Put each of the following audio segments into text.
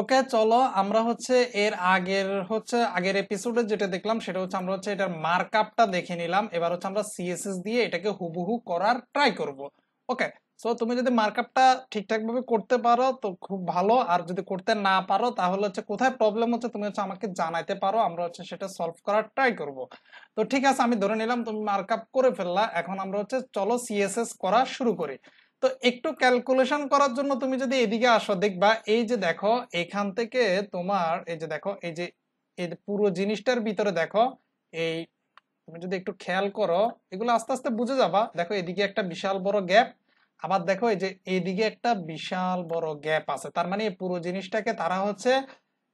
ওকে চলো আমরা হচ্ছে এর আগের হচ্ছে আগের এপিসোডে যেটা দেখলাম সেটা হচ্ছে আমরা হচ্ছে এটার মার্কআপটা দেখে নিলাম এবার হচ্ছে আমরা সিএসএস দিয়ে এটাকে হুবহু করার ট্রাই করব ওকে সো তুমি যদি মার্কআপটা ঠিকঠাকভাবে করতে পারো তো খুব ভালো আর যদি করতে না পারো তাহলে হচ্ছে কোথায় প্রবলেম হচ্ছে তুমি হচ্ছে আমাকে জানাইতে পারো আমরা হচ্ছে সেটা সলভ করার ট্রাই করব তো ঠিক আছে আমি ধরে নিলাম তুমি মার্কআপ করে ফেললা এখন আমরা হচ্ছে চলো সিএসএস করা শুরু করি তো একটু ক্যালকুলেশন করার জন্য তুমি যদি এদিকে আসো দেখবা এই যে দেখো এখান থেকে তোমার এই যে দেখো এই যে এই পুরো জিনিসটার ভিতরে দেখো এই তুমি যদি একটু খেয়াল করো এগুলো আস্তে আস্তে বুঝে যাবা দেখো এদিকে একটা বিশাল বড় গ্যাপ আবার দেখো এই যে এদিকে একটা বিশাল বড় গ্যাপ আছে তার মানে পুরো জিনিসটাকে তারা হচ্ছে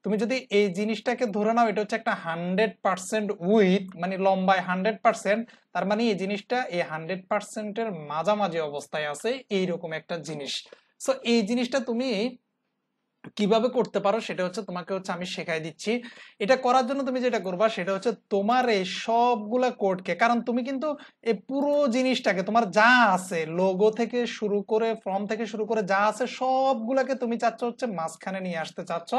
তুমি যদি এই জিনিসটাকে ধরে নাও এটা হচ্ছে একটা হান্ড্রেড পার্সেন্ট উইথ মানে লম্বায় হান্ড্রেড পার্সেন্ট তার মানে এই জিনিসটা এই হান্ড্রেড পার্সেন্টের মাঝামাঝি অবস্থায় আছে এইরকম একটা জিনিস সো এই জিনিসটা তুমি কিভাবে করতে পারো সেটা হচ্ছে তোমাকে হচ্ছে আমি শেখাই দিচ্ছি এটা করার জন্য তুমি যেটা করবা সেটা হচ্ছে তোমার এই সবগুলা কোডকে কারণ তুমি কিন্তু এই পুরো জিনিসটাকে তোমার যা আছে লোগো থেকে শুরু করে ফর্ম থেকে শুরু করে যা আছে সবগুলাকে তুমি চাচ্ছ হচ্ছে মাঝখানে নিয়ে আসতে চাচ্ছ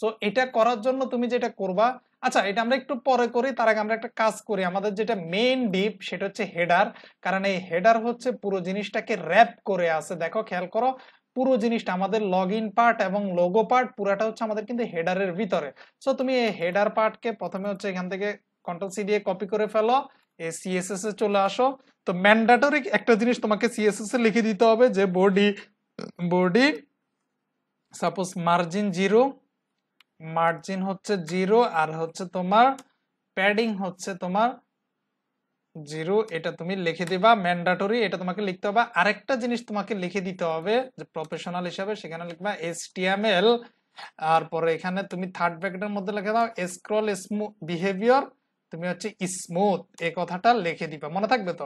সো এটা করার জন্য তুমি যেটা করবা আচ্ছা এটা আমরা একটু পরে করি তার আগে আমরা একটা কাজ করি আমাদের যেটা মেইন ডিপ সেটা হচ্ছে হেডার কারণ এই হেডার হচ্ছে পুরো জিনিসটাকে র্যাপ করে আছে দেখো খেয়াল করো পুরো জিনিসটা আমাদের লগ ইন পার্ট এবং লোগো পার্ট পুরাটা হচ্ছে আমাদের কিন্তু হেডারের ভিতরে সো তুমি এই হেডার পার্টকে প্রথমে হচ্ছে এখান থেকে কন্ট্রোল সি দিয়ে কপি করে ফেলো এ সিএসএস এ চলে আসো তো ম্যান্ডাটরি একটা জিনিস তোমাকে সিএসএস এ লিখে দিতে হবে যে body body suppose margin zero margin হচ্ছে জিরো আর হচ্ছে তোমার প্যাডিং হচ্ছে তোমার জিরো এটা তুমি লিখে দিবা ম্যান্ডাটরি এটা তোমাকে লিখতে হবে আরেকটা জিনিস তোমাকে লিখে দিতে হবে যে প্রফেশনাল হিসাবে সেখানে লিখবা এস টিএমএল আর পরে এখানে তুমি থার্ড ব্র্যাকেটের মধ্যে লিখে দাও স্ক্রল বিহেভিয়ার তুমি হচ্ছে স্মুথ এই কথাটা লিখে দিবা মনে থাকবে তো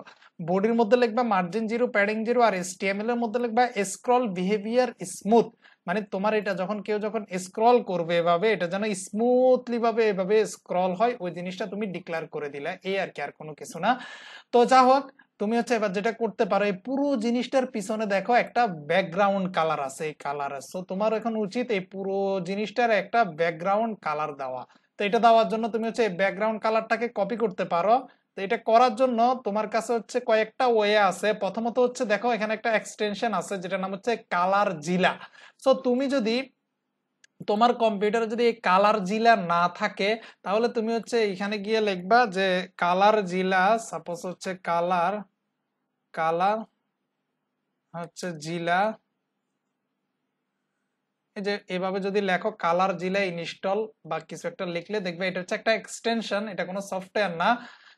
বডির মধ্যে লিখবা মার্জিন জিরো প্যাডিং জিরো আর এস টিএমএল এর মধ্যে লিখবা স্ক্রল বিহেভিয়ার স্মুথ মানে তোমার এটা যখন কেউ যখন স্ক্রল করবে এভাবে এটা যেন স্মুথলি ভাবে এভাবে স্ক্রল হয় ওই জিনিসটা তুমি ডিক্লেয়ার করে দিলে এই আর কি আর কোনো কিছু না তো যা হোক তুমি হচ্ছে এবার যেটা করতে পারো এই পুরো জিনিসটার পিছনে দেখো একটা ব্যাকগ্রাউন্ড কালার আছে এই কালার আছে তোমার এখন উচিত এই পুরো জিনিসটার একটা ব্যাকগ্রাউন্ড কালার দেওয়া তো এটা দেওয়ার জন্য তুমি হচ্ছে ব্যাকগ্রাউন্ড কালারটাকে কপি করতে পারো তো এটা করার জন্য তোমার কাছে হচ্ছে কয়েকটা ওয়ে আছে প্রথমত হচ্ছে দেখো এখানে একটা এক্সটেনশন আছে যেটা নাম হচ্ছে কালার জিলা সো তুমি যদি তোমার কম্পিউটারে যদি এই কালার জিলা না থাকে তাহলে তুমি হচ্ছে এখানে গিয়ে লিখবা যে কালার জিলা সাপোজ হচ্ছে কালার কালার হচ্ছে জিলা এই যে এভাবে যদি লেখো কালার জিলা ইনস্টল বা কিছু একটা লিখলে দেখবে এটা হচ্ছে একটা এক্সটেনশন এটা কোনো সফটওয়্যার না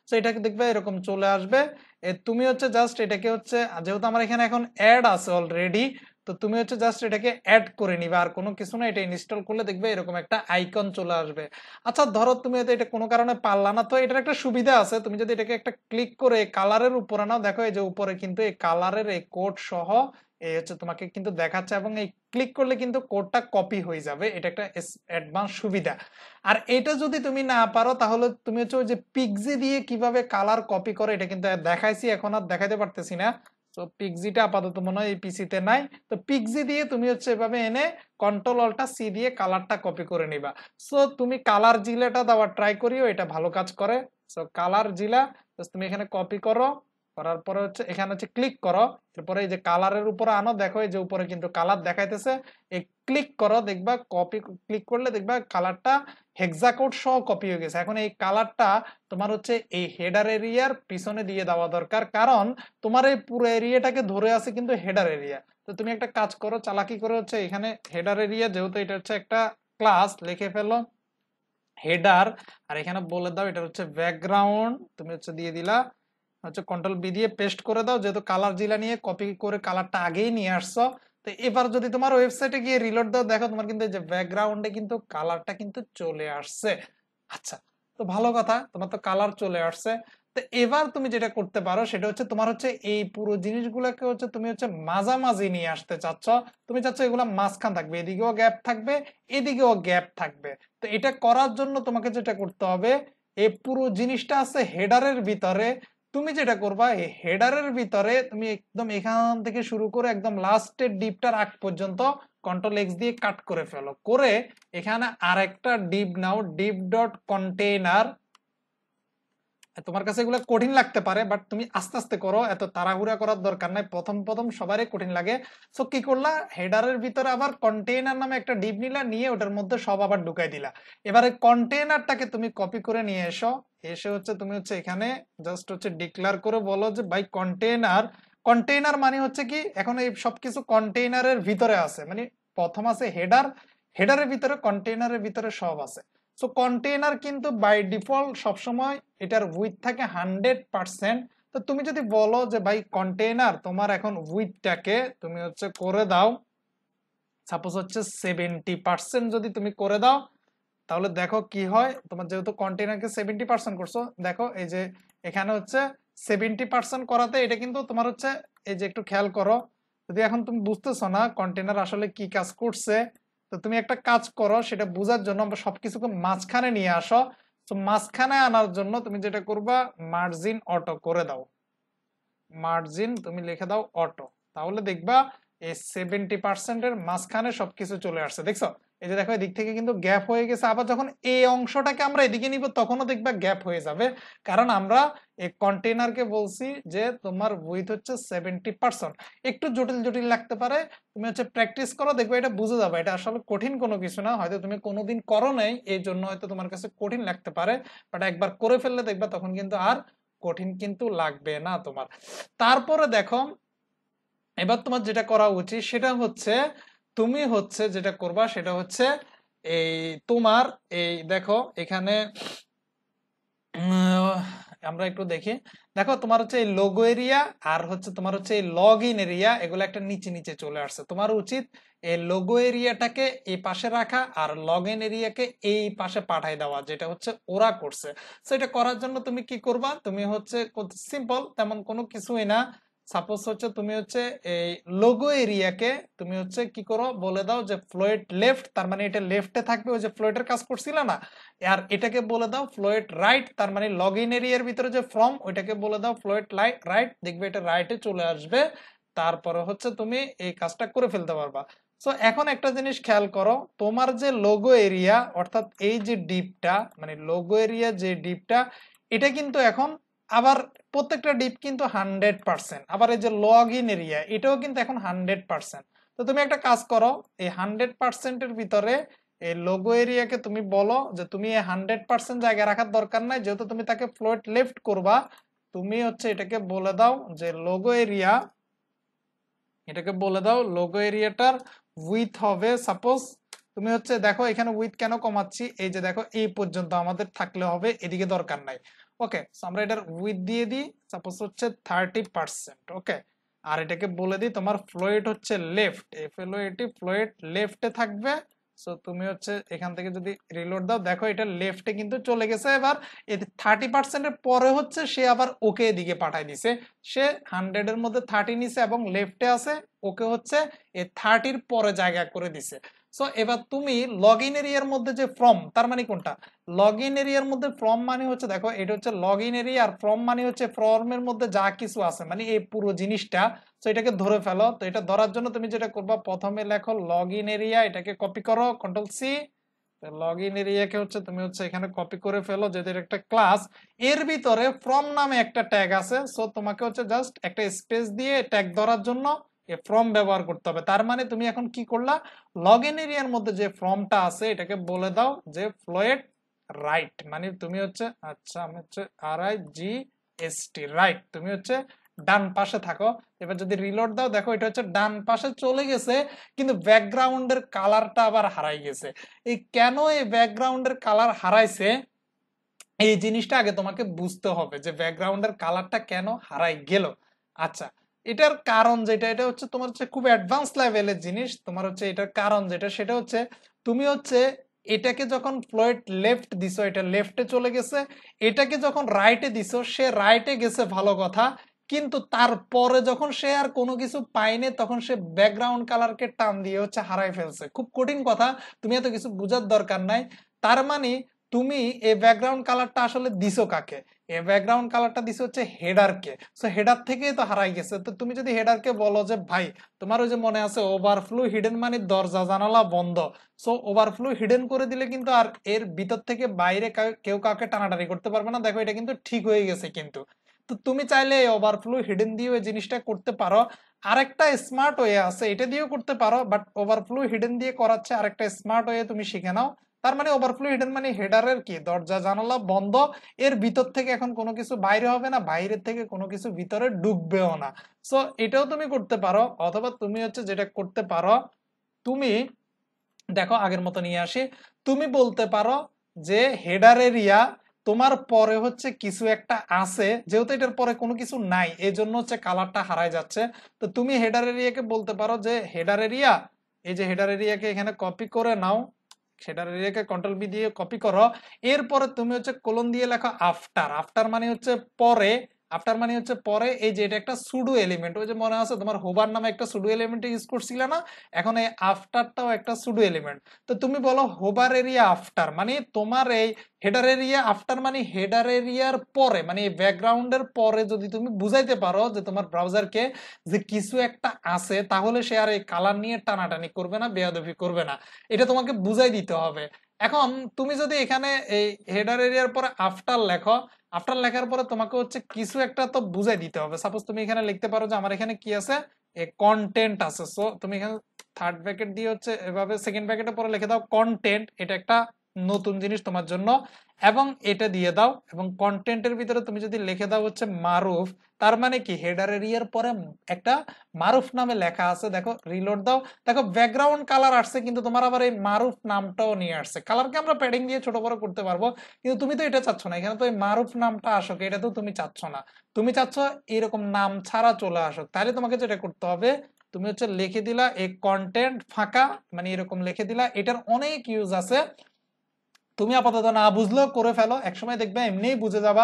সো এটাকে দেখবে এরকম চলে আসবে তুমি হচ্ছে জাস্ট এটাকে হচ্ছে যেহেতু আমার এখানে এখন অ্যাড আছে অলরেডি তো তুমি হচ্ছে জাস্ট এটাকে অ্যাড করে নিবে আর কোনো কিছু না এটা ইনস্টল করলে দেখবে এরকম একটা আইকন চলে আসবে আচ্ছা ধরো তুমি হয়তো এটা কোনো কারণে পারলা না তো এটার একটা সুবিধা আছে তুমি যদি এটাকে একটা ক্লিক করে কালারের উপরে নাও দেখো এই যে উপরে কিন্তু এই কালারের এই কোড সহ এই হচ্ছে তোমাকে কিন্তু দেখাচ্ছে এবং এই ক্লিক করলে কিন্তু কোডটা কপি হয়ে যাবে এটা একটা অ্যাডভান্স সুবিধা আর এটা যদি তুমি না পারো তাহলে তুমি হচ্ছে ওই যে পিকজি দিয়ে কিভাবে কালার কপি করে এটা কিন্তু দেখাইছি এখন আর দেখাতে পারতেছি না তো পিকজিটা আপাতত মনে হয় এই পিসিতে নাই তো পিকজি দিয়ে তুমি হচ্ছে এভাবে এনে কন্ট্রোল অলটা সি দিয়ে কালারটা কপি করে নিবা সো তুমি কালার জিলাটা দেওয়ার ট্রাই করিও এটা ভালো কাজ করে সো কালার জিলা তুমি এখানে কপি করো করার পরে হচ্ছে এখানে হচ্ছে ক্লিক করো এরপরে এই যে কালারের উপরে আনো দেখো এই যে উপরে কিন্তু কালার দেখাইতেছে এই ক্লিক করো দেখবা কপি ক্লিক করলে দেখবা কালারটা হেক্সাকোড সহ কপি হয়ে গেছে এখন এই কালারটা তোমার হচ্ছে এই হেডার এরিয়ার পিছনে দিয়ে দেওয়া দরকার কারণ তোমার এই পুরো এরিয়াটাকে ধরে আছে কিন্তু হেডার এরিয়া তো তুমি একটা কাজ করো চালাকি করে হচ্ছে এখানে হেডার এরিয়া যেহেতু এটা হচ্ছে একটা ক্লাস লিখে ফেলো হেডার আর এখানে বলে দাও এটা হচ্ছে ব্যাকগ্রাউন্ড তুমি হচ্ছে দিয়ে দিলা হচ্ছে কন্ট্রোল বি দিয়ে পেস্ট করে দাও যেহেতু কালার জিলা নিয়ে কপি করে কালারটা আগেই নিয়ে আসছো তো এবার যদি তোমার ওয়েবসাইটে গিয়ে রিলোড দাও দেখো তোমার কিন্তু যে ব্যাকগ্রাউন্ডে কিন্তু কালারটা কিন্তু চলে আসছে আচ্ছা তো ভালো কথা তোমার তো কালার চলে আসছে তো এবার তুমি যেটা করতে পারো সেটা হচ্ছে তোমার হচ্ছে এই পুরো জিনিসগুলোকে হচ্ছে তুমি হচ্ছে মাঝামাঝি নিয়ে আসতে চাচ্ছ তুমি চাচ্ছ এগুলো মাঝখান থাকবে এদিকেও গ্যাপ থাকবে এদিকেও গ্যাপ থাকবে তো এটা করার জন্য তোমাকে যেটা করতে হবে এই পুরো জিনিসটা আছে হেডারের ভিতরে তুমি যেটা করবা এই হেডারের ভিতরে তুমি একদম এখান থেকে শুরু করে একদম লাস্টের ডিপটার আগ পর্যন্ত কন্ট্রোল এক্স দিয়ে কাট করে ফেলো করে এখানে আরেকটা ডিপ নাও ডিপ ডট কন্টেইনার তোমার কাছে এগুলো কঠিন লাগতে পারে বাট তুমি আস্তে আস্তে করো এত তাড়াহুড়া করার দরকার নাই প্রথম প্রথম সবারই কঠিন লাগে সো কি করলা হেডারের ভিতরে আবার কন্টেইনার নামে একটা ডিপ নিলা নিয়ে ওটার মধ্যে সব আবার ঢুকাই দিলা এবারে কন্টেইনারটাকে তুমি কপি করে নিয়ে এসো এসে হচ্ছে তুমি হচ্ছে এখানে জাস্ট হচ্ছে ডিক্লার করে বলো যে বাই কন্টেইনার কন্টেইনার মানে হচ্ছে কি এখন এই সবকিছু কন্টেইনারের ভিতরে আছে মানে প্রথম আছে হেডার হেডারের ভিতরে কন্টেইনারের ভিতরে সব আছে সো কন্টেনার কিন্তু বাই ডিফল্ট সবসময় এটার উইথ থাকে হান্ড্রেড পারসেন্ট তো তুমি যদি বলো যে ভাই কন্টেনার তোমার এখন উইথটাকে তুমি হচ্ছে করে দাও সাপোজ হচ্ছে সেভেন্টি পার্সেন্ট যদি তুমি করে দাও তাহলে দেখো কি হয় তোমার যেহেতু কন্টেনারকে সেভেন্টি পার্সেন্ট করছো দেখো এই যে এখানে হচ্ছে সেভেন্টি পার্সেন্ট করাতে এটা কিন্তু তোমার হচ্ছে এই যে একটু খেয়াল করো যদি এখন তুমি বুঝতেছো না কন্টেনার আসলে কি কাজ করছে তো তুমি একটা কাজ করো সেটা বোঝার জন্য সবকিছুকে মাঝখানে নিয়ে আসো তো মাঝখানে আনার জন্য তুমি যেটা করবা মার্জিন অটো করে দাও মার্জিন তুমি লিখে দাও অটো তাহলে দেখবা এই সেভেন্টি পার্সেন্টের মাঝখানে সবকিছু চলে আসছে দেখছো এই যে দেখো এদিক থেকে কিন্তু গ্যাপ হয়ে গেছে আবার যখন এই অংশটাকে আমরা এদিকে নিব তখনও দেখবা গ্যাপ হয়ে যাবে কারণ আমরা এই কন্টেনারকে বলছি যে তোমার উইথ হচ্ছে সেভেন্টি পার্সেন্ট একটু জটিল জটিল লাগতে পারে তুমি হচ্ছে প্র্যাকটিস করো দেখবে এটা বুঝে যাবে এটা আসলে কঠিন কোনো কিছু না হয়তো তুমি কোনোদিন করো নাই এই জন্য হয়তো তোমার কাছে কঠিন লাগতে পারে বাট একবার করে ফেললে দেখবা তখন কিন্তু আর কঠিন কিন্তু লাগবে না তোমার তারপরে দেখো এবার তোমার যেটা করা উচিত সেটা হচ্ছে তুমি হচ্ছে যেটা করবা সেটা হচ্ছে এই তোমার এই দেখো এখানে আমরা একটু দেখি দেখো তোমার হচ্ছে এই লোগো এরিয়া আর হচ্ছে তোমার হচ্ছে এই লগ ইন এরিয়া এগুলো একটা নিচে নিচে চলে আসছে তোমার উচিত এই লোগো এরিয়াটাকে এই পাশে রাখা আর লগ ইন এরিয়াকে এই পাশে পাঠাই দেওয়া যেটা হচ্ছে ওরা করছে সেটা করার জন্য তুমি কি করবা তুমি হচ্ছে সিম্পল তেমন কোনো কিছুই না সাপোজ হচ্ছে তুমি হচ্ছে এই লোগো এরিয়াকে তুমি হচ্ছে কি করো বলে দাও যে ফ্লোয়েট লেফট তার মানে এটা লেফটে থাকবে ওই যে ফ্লোয়েটের কাজ করছিল না আর এটাকে বলে দাও ফ্লোয়েট রাইট তার মানে লগ ইন এরিয়ার ভিতরে যে ফর্ম ওইটাকে বলে দাও ফ্লোয়েট রাইট দেখবে এটা রাইটে চলে আসবে তারপরে হচ্ছে তুমি এই কাজটা করে ফেলতে পারবা সো এখন একটা জিনিস খেয়াল করো তোমার যে লোগো এরিয়া অর্থাৎ এই যে ডিপটা মানে লোগো এরিয়া যে ডিপটা এটা কিন্তু এখন আবার প্রত্যেকটা ডিপ কিন্তু হান্ড্রেড পার্সেন্ট আবার এই যে লগ ইন এরিয়া এটাও কিন্তু এখন হান্ড্রেড পার্সেন্ট তো তুমি একটা কাজ করো এই হান্ড্রেড পার্সেন্টের ভিতরে এই লোগো এরিয়াকে তুমি বলো যে তুমি এই হান্ড্রেড পার্সেন্ট জায়গায় রাখার দরকার নাই যেহেতু তুমি তাকে ফ্লোয়েট লেফট করবা তুমি হচ্ছে এটাকে বলে দাও যে লোগো এরিয়া এটাকে বলে দাও লোগো এরিয়াটার উইথ হবে সাপোজ তুমি হচ্ছে দেখো এখানে উইথ কেন কমাচ্ছি এই যে দেখো এই পর্যন্ত আমাদের থাকলে হবে এদিকে দরকার নাই ওকে আমরা এটার উইথ দিয়ে দিই সাপোজ হচ্ছে থার্টি পার্সেন্ট ওকে আর এটাকে বলে দিই তোমার ফ্লোয়েট হচ্ছে লেফট এফ এল এটি ফ্লোয়েট লেফটে থাকবে সো তুমি হচ্ছে এখান থেকে যদি রিলোড দাও দেখো এটা লেফটে কিন্তু চলে গেছে এবার এটি থার্টি পার্সেন্টের পরে হচ্ছে সে আবার ওকে দিকে পাঠায় দিছে সে হান্ড্রেডের মধ্যে থার্টি নিছে এবং লেফটে আছে ওকে হচ্ছে এ থার্টির পরে জায়গা করে দিছে সো এবার তুমি লগ ইন এরিয়ার মধ্যে যে ফর্ম তার মানে কোনটা লগ ইন এরিয়ার মধ্যে ফর্ম মানে হচ্ছে দেখো এটা হচ্ছে লগ ইন এরিয়া আর ফর্ম মানে হচ্ছে ফর্মের মধ্যে যা কিছু আছে মানে এই পুরো জিনিসটা তো এটাকে ধরে ফেলো তো এটা ধরার জন্য তুমি যেটা করবা প্রথমে লেখো লগ ইন এরিয়া এটাকে কপি করো কন্ট্রোল সি লগ ইন এরিয়াকে হচ্ছে তুমি হচ্ছে এখানে কপি করে ফেলো যেদের একটা ক্লাস এর ভিতরে ফ্রম নামে একটা ট্যাগ আছে সো তোমাকে হচ্ছে জাস্ট একটা স্পেস দিয়ে ট্যাগ ধরার জন্য এ ফর্ম ব্যবহার করতে হবে তার মানে তুমি এখন কি করলা লগ ইন এরিয়ার মধ্যে যে ফর্মটা আছে এটাকে বলে দাও যে ফ্লোয়েট রাইট মানে তুমি হচ্ছে আচ্ছা আমি হচ্ছে R I G S T right তুমি হচ্ছে ডান পাশে থাকো এবার যদি রিলোড দাও দেখো এটা হচ্ছে ডান পাশে চলে গেছে কিন্তু ব্যাকগ্রাউন্ডের কালারটা আবার হারাই গেছে এই কেন এই ব্যাকগ্রাউন্ডের কালার হারাইছে এই জিনিসটা আগে তোমাকে বুঝতে হবে যে ব্যাকগ্রাউন্ডের কালারটা কেন হারাই গেল আচ্ছা এটার কারণ যেটা এটা হচ্ছে তোমার হচ্ছে খুব অ্যাডভান্স লেভেলের জিনিস তোমার হচ্ছে এটার কারণ যেটা সেটা হচ্ছে তুমি হচ্ছে এটাকে যখন ফ্লোয়েড লেফট দিছো এটা লেফটে চলে গেছে এটাকে যখন রাইটে দিছো সে রাইটে গেছে ভালো কথা কিন্তু তারপরে যখন সে আর কোনো কিছু পায়নি তখন সে ব্যাকগ্রাউন্ড কালারকে টান দিয়ে হচ্ছে হারাই ফেলছে খুব কঠিন কথা তুমি এত কিছু বোঝার দরকার নাই তার মানে তুমি এই ব্যাকগ্রাউন্ড কালারটা আসলে দিছো কাকে এই ব্যাকগ্রাউন্ড কালারটা দিছো হচ্ছে হেডারকে সো হেডার থেকেই তো হারাই গেছে তো তুমি যদি হেডারকে বলো যে ভাই তোমার ওই যে মনে আছে ওভারফ্লো হিডেন মানে দরজা জানালা বন্ধ সো ওভারফ্লো হিডেন করে দিলে কিন্তু আর এর ভিতর থেকে বাইরে কেউ কাউকে টানাটানি করতে পারবে না দেখো এটা কিন্তু ঠিক হয়ে গেছে কিন্তু তো তুমি চাইলে এই ওভারফ্লো হিডেন দিয়ে ওই জিনিসটা করতে পারো আরেকটা স্মার্ট ওয়ে আছে এটা দিয়েও করতে পারো বাট ওভারফ্লো হিডেন দিয়ে করাচ্ছে আরেকটা স্মার্ট ওয়ে তুমি শিখে নাও তার মানে ওভারফ্লো হিডেন মানে হেডারের কি দরজা জানালা বন্ধ এর ভিতর থেকে এখন কোনো কিছু বাইরে হবে না বাইরের থেকে কোনো কিছু ভিতরে ঢুকবেও না সো এটাও তুমি করতে পারো অথবা তুমি হচ্ছে যেটা করতে পারো তুমি দেখো আগের মতো নিয়ে আসি তুমি বলতে পারো যে হেডার এরিয়া তোমার পরে হচ্ছে কিছু একটা আছে যেহেতু এটার পরে কোনো কিছু নাই এই জন্য হচ্ছে কালারটা হারাই যাচ্ছে তো তুমি হেডার এরিয়াকে বলতে পারো যে হেডার এরিয়া এই যে হেডার এরিয়াকে এখানে কপি করে নাও সেটার রেখে কন্ট্রোল বি দিয়ে কপি করো এরপরে তুমি হচ্ছে কোলন দিয়ে লেখো আফটার আফটার মানে হচ্ছে পরে আফটার মানে হচ্ছে পরে এই যে এটা একটা সুডু এলিমেন্ট ওই যে মনে আছে তোমার হোবার নামে একটা সুডু এলিমেন্ট ইউজ করছিলে না এখন এই আফটারটাও একটা সুডু এলিমেন্ট তো তুমি বলো হোবার এরিয়া আফটার মানে তোমার এই হেডার এরিয়া আফটার মানে হেডার এরিয়ার পরে মানে এই ব্যাকগ্রাউন্ডের পরে যদি তুমি বুঝাইতে পারো যে তোমার ব্রাউজারকে যে কিছু একটা আছে তাহলে সে আর এই কালার নিয়ে টানাটানি করবে না বেয়াদফি করবে না এটা তোমাকে বুঝাই দিতে হবে এখন তুমি যদি এখানে এই হেডার এরিয়ার পরে আফটার লেখো আফটার লেখার পরে তোমাকে হচ্ছে কিছু একটা তো বুঝাই দিতে হবে সাপোজ তুমি এখানে লিখতে পারো যে আমার এখানে কি আছে কন্টেন্ট আছে সো তুমি এখানে থার্ড ব্যাকেট দিয়ে হচ্ছে এভাবে সেকেন্ড ব্যাকেটের পরে লিখে দাও কন্টেন্ট এটা একটা নতুন জিনিস তোমার জন্য এবং এটা দিয়ে দাও এবং কন্টেন্টের ভিতরে তুমি যদি লিখে দাও হচ্ছে মারুফ তার মানে কি হেডারের ইয়ের পরে একটা মারুফ নামে লেখা আছে দেখো রিলোড দাও দেখো ব্যাকগ্রাউন্ড কালার আসছে কিন্তু তোমার আবার এই মারুফ নামটাও নিয়ে আসছে কালারকে আমরা প্যাডিং দিয়ে ছোট বড় করতে পারবো কিন্তু তুমি তো এটা চাচ্ছ না এখানে তো এই মারুফ নামটা আসুক এটা তো তুমি চাচ্ছ না তুমি চাচ্ছ এরকম নাম ছাড়া চলে আসুক তাহলে তোমাকে যেটা করতে হবে তুমি হচ্ছে লিখে দিলা এই কন্টেন্ট ফাঁকা মানে এরকম লিখে দিলা এটার অনেক ইউজ আছে তুমি আপাতত না বুঝলেও করে ফেলো একসময় দেখবে এমনিই বুঝে যাবা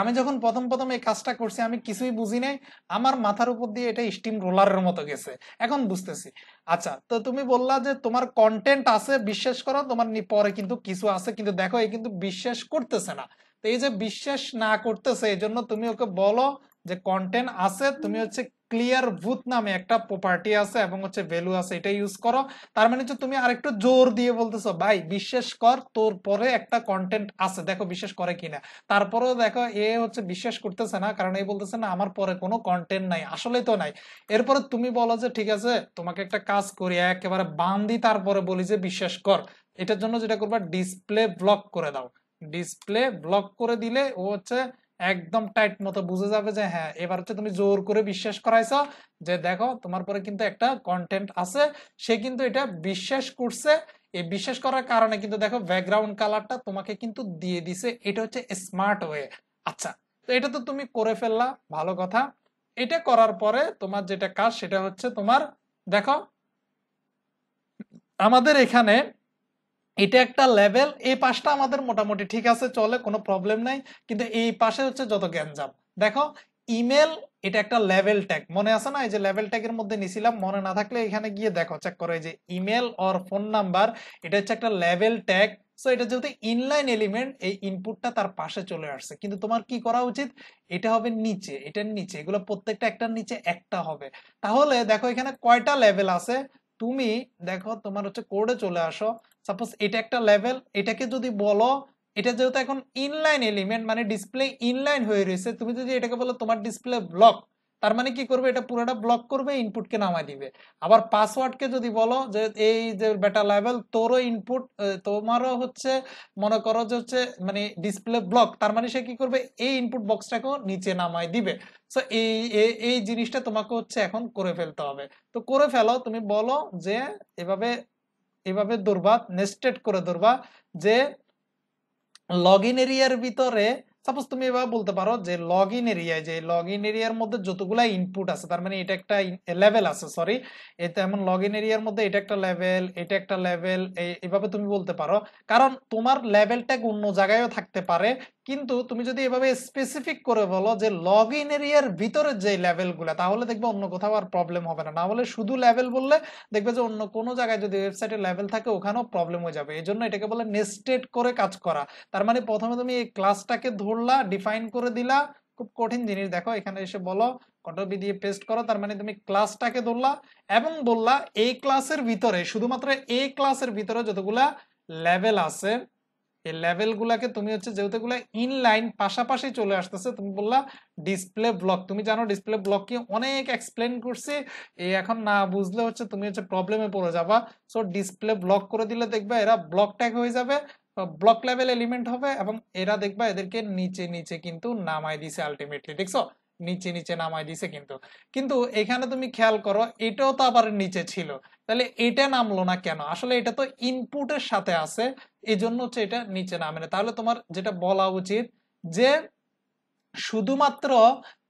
আমি যখন প্রথম প্রথম এই কাজটা করছি আমি কিছুই বুঝি নাই আমার মাথার উপর দিয়ে এটা স্টিম রোলারের মতো গেছে এখন বুঝতেছি আচ্ছা তো তুমি বললা যে তোমার কন্টেন্ট আছে বিশ্বাস করো তোমার পরে কিন্তু কিছু আছে কিন্তু দেখো এই কিন্তু বিশ্বাস করতেছে না তো এই যে বিশ্বাস না করতেছে এই জন্য তুমি ওকে বলো যে কন্টেন্ট আছে তুমি হচ্ছে ক্লিয়ার ভূত নামে একটা প্রপার্টি আছে এবং হচ্ছে ভ্যালু আছে এটা ইউজ করো তার মানে হচ্ছে তুমি আরেকটু জোর দিয়ে বলতেছো ভাই বিশ্বাস কর তোর পরে একটা কন্টেন্ট আছে দেখো বিশ্বাস করে কিনা তারপরেও দেখো এ হচ্ছে বিশ্বাস করতেছে না কারণ এই বলতেছে না আমার পরে কোনো কন্টেন্ট নাই আসলে তো নাই এরপরে তুমি বলো যে ঠিক আছে তোমাকে একটা কাজ করি একেবারে বান্দি তারপরে বলি যে বিশ্বাস কর এটার জন্য যেটা করবা ডিসপ্লে ব্লক করে দাও ডিসপ্লে ব্লক করে দিলে ও হচ্ছে একদম টাইট মতো বুঝে যাবে যে হ্যাঁ এবার হচ্ছে তুমি জোর করে বিশ্বাস করাইছ যে দেখো তোমার পরে কিন্তু একটা কন্টেন্ট আছে সে কিন্তু এটা বিশ্বাস করছে এই বিশ্বাস করার কারণে কিন্তু দেখো ব্যাকগ্রাউন্ড কালারটা তোমাকে কিন্তু দিয়ে দিছে এটা হচ্ছে স্মার্ট ওয়ে আচ্ছা তো এটা তো তুমি করে ফেললা ভালো কথা এটা করার পরে তোমার যেটা কাজ সেটা হচ্ছে তোমার দেখো আমাদের এখানে এটা একটা লেভেল এই পাশটা আমাদের মোটামুটি ঠিক আছে চলে কোনো প্রবলেম নাই কিন্তু এই পাশে হচ্ছে যত গ্যাঞ্জাম দেখো ইমেল এটা একটা লেভেল ট্যাগ মনে আছে না এই যে লেভেল ট্যাগের মধ্যে নিছিলাম মনে না থাকলে এখানে গিয়ে দেখো চেক করো এই যে ইমেল অর ফোন নাম্বার এটা হচ্ছে একটা লেভেল ট্যাগ সো এটা যেহেতু ইনলাইন এলিমেন্ট এই ইনপুটটা তার পাশে চলে আসছে কিন্তু তোমার কি করা উচিত এটা হবে নিচে এটার নিচে এগুলো প্রত্যেকটা একটার নিচে একটা হবে তাহলে দেখো এখানে কয়টা লেভেল আছে তুমি দেখো তোমার হচ্ছে কোডে চলে আসো সাপোজ এটা একটা লেভেল এটাকে যদি বলো এটা যেহেতু এখন ইনলাইন এলিমেন্ট মানে ডিসপ্লে ইনলাইন হয়ে রয়েছে তুমি যদি এটাকে বলো তোমার ডিসপ্লে ব্লক তার মানে কি করবে এটা পুরোটা ব্লক করবে ইনপুটকে নামাই দিবে আবার পাসওয়ার্ডকে যদি বলো যে এই যে বেটা লেভেল তোরও ইনপুট তোমারও হচ্ছে মনে করো যে হচ্ছে মানে ডিসপ্লে ব্লক তার মানে সে কি করবে এই ইনপুট বক্সটাকেও নিচে নামাই দিবে সো এই এই জিনিসটা তোমাকে হচ্ছে এখন করে ফেলতে হবে তো করে ফেলো তুমি বলো যে এভাবে এভাবে দৌড়বা নেস্টেড করে দৌড়বা যে লগ ইন এরিয়ার ভিতরে সাপোজ তুমি এভাবে বলতে পারো যে লগ ইন এরিয়ায় যে লগ ইন এরিয়ার মধ্যে যতগুলা ইনপুট আছে তার মানে এটা একটা লেভেল আছে সরি এটা এমন লগ ইন এরিয়ার মধ্যে এটা একটা লেভেল এটা একটা লেভেল এভাবে তুমি বলতে পারো কারণ তোমার লেভেলটা অন্য জায়গায়ও থাকতে পারে কিন্তু তুমি যদি এভাবে স্পেসিফিক করে বলো যে লগ ইন এরিয়ার ভিতরে যে লেভেলগুলো তাহলে দেখবে অন্য কোথাও আর প্রবলেম হবে না না হলে শুধু লেভেল বললে দেখবে যে অন্য কোনো জায়গায় যদি ওয়েবসাইটে লেভেল থাকে ওখানেও প্রবলেম হয়ে যাবে এই জন্য এটাকে বলে নেস্টেড করে কাজ করা তার মানে প্রথমে তুমি এই ক্লাসটাকে ধরলা ডিফাইন করে দিলা খুব কঠিন জিনিস দেখো এখানে এসে বলো কন্ট্রোল বি দিয়ে পেস্ট করো তার মানে তুমি ক্লাসটাকে ধরলা এবং বললা এই ক্লাসের ভিতরে শুধুমাত্র এই ক্লাসের ভিতরে যতগুলা লেভেল আছে এই লেভেলগুলাকে তুমি হচ্ছে যেহেতু ইন ইনলাইন পাশাপাশি চলে আসতেছে তুমি বললা ডিসপ্লে ব্লক তুমি জানো ডিসপ্লে ব্লক কি অনেক এক্সপ্লেন করছি এই এখন না বুঝলে হচ্ছে তুমি হচ্ছে প্রবলেমে পড়ে যাবা সো ডিসপ্লে ব্লক করে দিলে দেখবে এরা ব্লক ট্যাগ হয়ে যাবে ব্লক লেভেল এলিমেন্ট হবে এবং এরা দেখবা এদেরকে নিচে নিচে কিন্তু নামাই দিছে আলটিমেটলি দেখছো নিচে নিচে নামাই দিছে কিন্তু কিন্তু এখানে তুমি খেয়াল করো এটাও তো আবার নিচে ছিল তাহলে এটা নামলো না কেন আসলে এটা তো ইনপুটের সাথে আছে এই জন্য হচ্ছে এটা নিচে নামে না তাহলে তোমার যেটা বলা উচিত যে শুধুমাত্র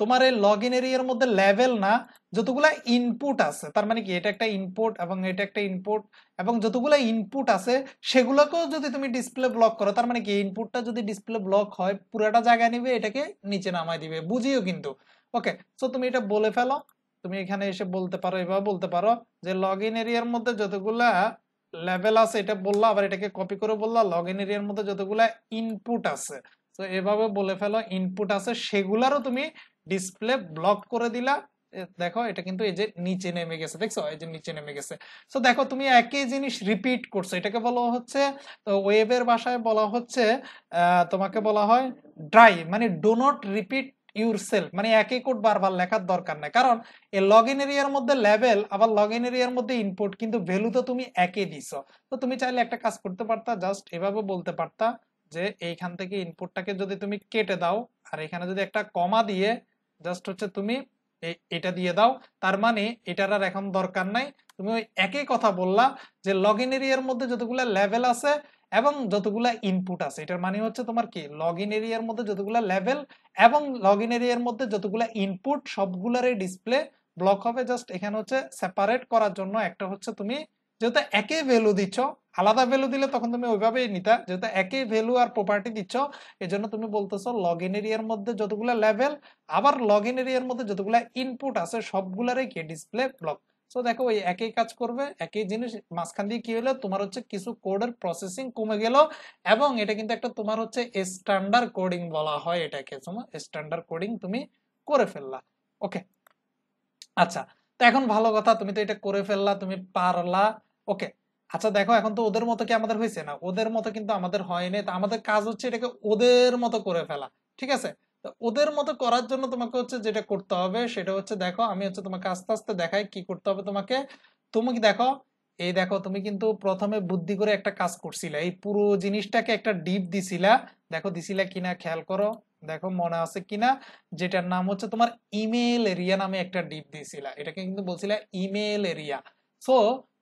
তোমার এই লগ ইন এরিয়ার মধ্যে লেভেল না যতগুলা ইনপুট আছে তার মানে কি এটা একটা ইনপুট এবং এটা একটা ইনপুট এবং যতগুলা ইনপুট আছে সেগুলোকেও যদি তুমি ডিসপ্লে ব্লক করো তার মানে কি ইনপুটটা যদি ডিসপ্লে ব্লক হয় পুরোটা জায়গায় নিবে এটাকে নিচে নামায় দিবে বুঝিও কিন্তু ওকে সো তুমি এটা বলে ফেলো তুমি এখানে এসে বলতে পারো এভাবে বলতে পারো যে লগ ইন এরিয়ার মধ্যে যতগুলা লেভেল আছে এটা বললা আবার এটাকে কপি করে বললা লগ ইন এরিয়ার মধ্যে যতগুলা ইনপুট আছে তো এভাবে বলে ফেলো ইনপুট আছে সেগুলারও তুমি ডিসপ্লে ব্লক করে দিলা দেখো এটা কিন্তু এই যে নিচে নেমে গেছে দেখছো এই যে নিচে নেমে গেছে তো দেখো তুমি একই জিনিস রিপিট করছো এটাকে বলা হচ্ছে তো ওয়েবের ভাষায় বলা হচ্ছে তোমাকে বলা হয় ড্রাই মানে ডো নট রিপিট ইউরসেলফ মানে একই কোড বারবার লেখার দরকার নাই কারণ এই লগ ইন এরিয়ার মধ্যে লেভেল আবার লগ ইন এরিয়ার মধ্যে ইনপুট কিন্তু ভ্যালু তো তুমি একই দিছো তো তুমি চাইলে একটা কাজ করতে পারতা জাস্ট এভাবে বলতে পারতা যে এইখান থেকে ইনপুটটাকে যদি তুমি কেটে দাও আর এখানে যদি একটা কমা দিয়ে জাস্ট হচ্ছে তুমি এটা দিয়ে দাও তার মানে এটার আর এখন দরকার নাই তুমি ওই একই কথা বললা যে লগ ইন এরিয়ার মধ্যে যতগুলো লেভেল আছে এবং যতগুলা ইনপুট আছে এটার মানে হচ্ছে তোমার কি লগ ইন এরিয়ার মধ্যে যতগুলা লেভেল এবং লগ ইন এরিয়ার মধ্যে যতগুলা ইনপুট সবগুলোর ডিসপ্লে ব্লক হবে জাস্ট এখানে হচ্ছে সেপারেট করার জন্য একটা হচ্ছে তুমি যেহেতু একে ভ্যালু দিচ্ছ আলাদা ভ্যালু দিলে তখন তুমি ওইভাবেই নিতা যেহেতু একই ভ্যালু আর প্রপার্টি দিচ্ছ এজন্য তুমি বলতেছো লগ ইন এরিয়ার মধ্যে যতগুলো লেভেল আবার লগ ইন এরিয়ার মধ্যে যতগুলো ইনপুট আছে সবগুলারই কি ডিসপ্লে ব্লক সো দেখো ওই একই কাজ করবে একই জিনিস মাঝখান দিয়ে কি হলো তোমার হচ্ছে কিছু কোডের প্রসেসিং কমে গেল এবং এটা কিন্তু একটা তোমার হচ্ছে স্ট্যান্ডার্ড কোডিং বলা হয় এটাকে স্ট্যান্ডার্ড কোডিং তুমি করে ফেললা ওকে আচ্ছা তো এখন ভালো কথা তুমি তো এটা করে ফেললা তুমি পারলা ওকে আচ্ছা দেখো এখন তো ওদের মতো কি আমাদের হয়েছে না ওদের মতো কিন্তু আমাদের হয়নি তো আমাদের কাজ হচ্ছে এটাকে ওদের মতো করে ফেলা ঠিক আছে ওদের মতো করার জন্য তোমাকে হচ্ছে যেটা করতে হবে সেটা হচ্ছে দেখো আমি হচ্ছে তোমাকে আস্তে আস্তে দেখাই কি করতে হবে তোমাকে তুমি দেখো এই দেখো তুমি কিন্তু প্রথমে বুদ্ধি করে একটা কাজ করছিলা এই পুরো জিনিসটাকে একটা ডিপ দিছিলা দেখো দিছিলা কিনা খেয়াল করো দেখো মনে আছে কিনা যেটার নাম হচ্ছে তোমার ইমেল এরিয়া নামে একটা ডিপ দিছিলা এটাকে কিন্তু বলছিলা ইমেল এরিয়া সো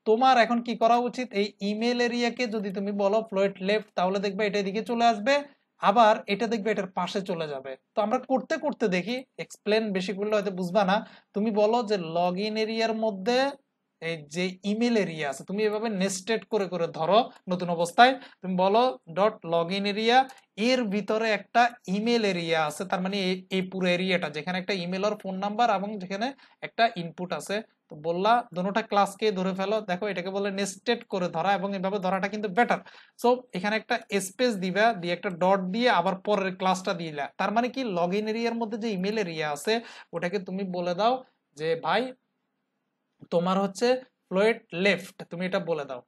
তোমার এখন কি করা উচিত এই ইমেল এরিয়াকে যদি তুমি বলো ফ্লোয়েট লেফট তাহলে দেখবে এটা এদিকে চলে আসবে আবার এটা দেখবে এটার পাশে চলে যাবে তো আমরা করতে করতে দেখি এক্সপ্লেন বেশি করলে হয়তো বুঝবা না তুমি বলো যে লগ ইন এরিয়ার মধ্যে এই যে ইমেল এরিয়া আছে তুমি এভাবে নেস্টেড করে করে ধরো নতুন অবস্থায় তুমি বলো ডট লগ ইন এরিয়া এর ভিতরে একটা ইমেল এরিয়া আছে তার মানে এই পুরো এরিয়াটা যেখানে একটা ইমেল আর ফোন নাম্বার এবং যেখানে একটা ইনপুট আছে তো বললা দুটা ক্লাসকে ধরে ফেলো দেখো এটাকে বলে নেস্টেড করে ধরা এবং এভাবে ধরাটা কিন্তু বেটার সো এখানে একটা স্পেস দিবা দিয়ে একটা ডট দিয়ে আবার পরের ক্লাসটা দিলা তার মানে কি লগ ইন এরিয়ার মধ্যে যে ইমেল এরিয়া আছে ওটাকে তুমি বলে দাও যে ভাই তোমার হচ্ছে ফ্লোয়েট লেফট তুমি এটা বলে দাও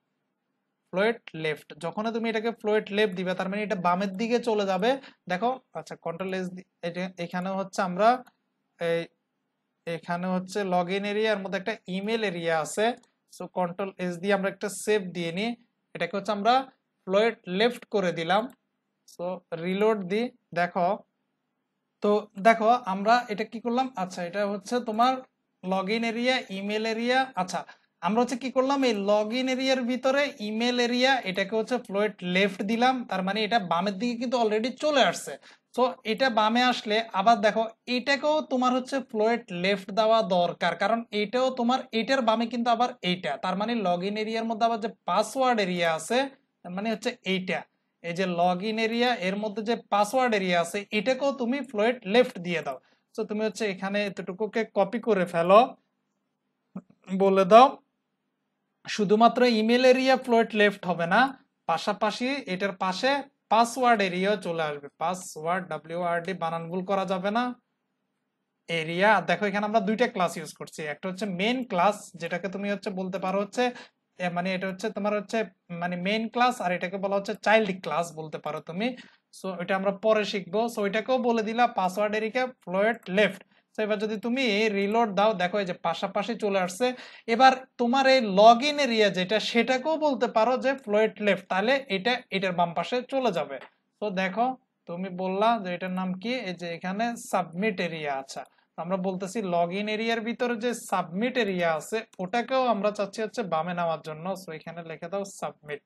ফ্লোয়েট লেফট যখন তুমি এটাকে ফ্লোয়েট লেফট দিবে তার মানে এটা বামের দিকে চলে যাবে দেখো আচ্ছা কন্ট্রোল এস এখানে হচ্ছে আমরা এই এখানে হচ্ছে লগ ইন এরিয়ার মধ্যে একটা ইমেল এরিয়া আছে সো কন্ট্রোল এস দিয়ে আমরা একটা সেভ দিয়ে নিই এটাকে হচ্ছে আমরা ফ্লোয়েট লেফট করে দিলাম সো রিলোড দি দেখো তো দেখো আমরা এটা কি করলাম আচ্ছা এটা হচ্ছে তোমার log in area email area আচ্ছা আমরা হচ্ছে কি করলাম এই লগ ইন এরিয়ার ভিতরে ইমেল এরিয়া এটাকে হচ্ছে ফ্লোয়েট লেফট দিলাম তার মানে এটা বামের দিকে কিন্তু অলরেডি চলে আসছে তো এটা বামে আসলে আবার দেখো এটাকেও তোমার হচ্ছে ফ্লোয়েট লেফট দেওয়া দরকার কারণ এটাও তোমার এটার বামে কিন্তু আবার এইটা তার মানে লগ ইন এরিয়ার মধ্যে আবার যে পাসওয়ার্ড এরিয়া আছে তার মানে হচ্ছে এইটা এই যে লগ ইন এরিয়া এর মধ্যে যে পাসওয়ার্ড এরিয়া আছে এটাকেও তুমি ফ্লোয়েট লেফট দিয়ে দাও তো তুমি হচ্ছে এখানে এতটুকুকে কপি করে ফেলো বলে দাও শুধুমাত্র ইমেল এরিয়া ফ্লোয়েট লেফট হবে না পাশাপাশি এটার পাশে পাসওয়ার্ড এরিয়া চলে আসবে পাসওয়ার্ড ডাব্লিউ আর ডি বানান ভুল করা যাবে না এরিয়া দেখো এখানে আমরা দুইটা ক্লাস ইউজ করছি একটা হচ্ছে মেন ক্লাস যেটাকে তুমি হচ্ছে বলতে পারো হচ্ছে মানে এটা হচ্ছে তোমার হচ্ছে মানে মেইন ক্লাস আর এটাকে বলা হচ্ছে চাইল্ড ক্লাস বলতে পারো তুমি সো এটা আমরা পরে শিখবো সো এটাকেও বলে দিলা পাসওয়ার্ড এরিকে ফ্লোয়েট লেফট তো এবার যদি তুমি রিলোড দাও দেখো এই যে পাশাপাশি চলে আসছে এবার তোমার এই লগ ইন এরিয়া যেটা সেটাকেও বলতে পারো যে ফ্লোয়েট লেফট তাহলে এটা এটার বাম পাশে চলে যাবে তো দেখো তুমি বললা যে এটার নাম কি এই যে এখানে সাবমিট এরিয়া আচ্ছা আমরা বলতেছি লগ ইন এরিয়ার ভিতরে যে সাবমিট এরিয়া আছে ওটাকেও আমরা চাচ্ছি হচ্ছে বামে নেওয়ার জন্য সো এখানে লিখে দাও submit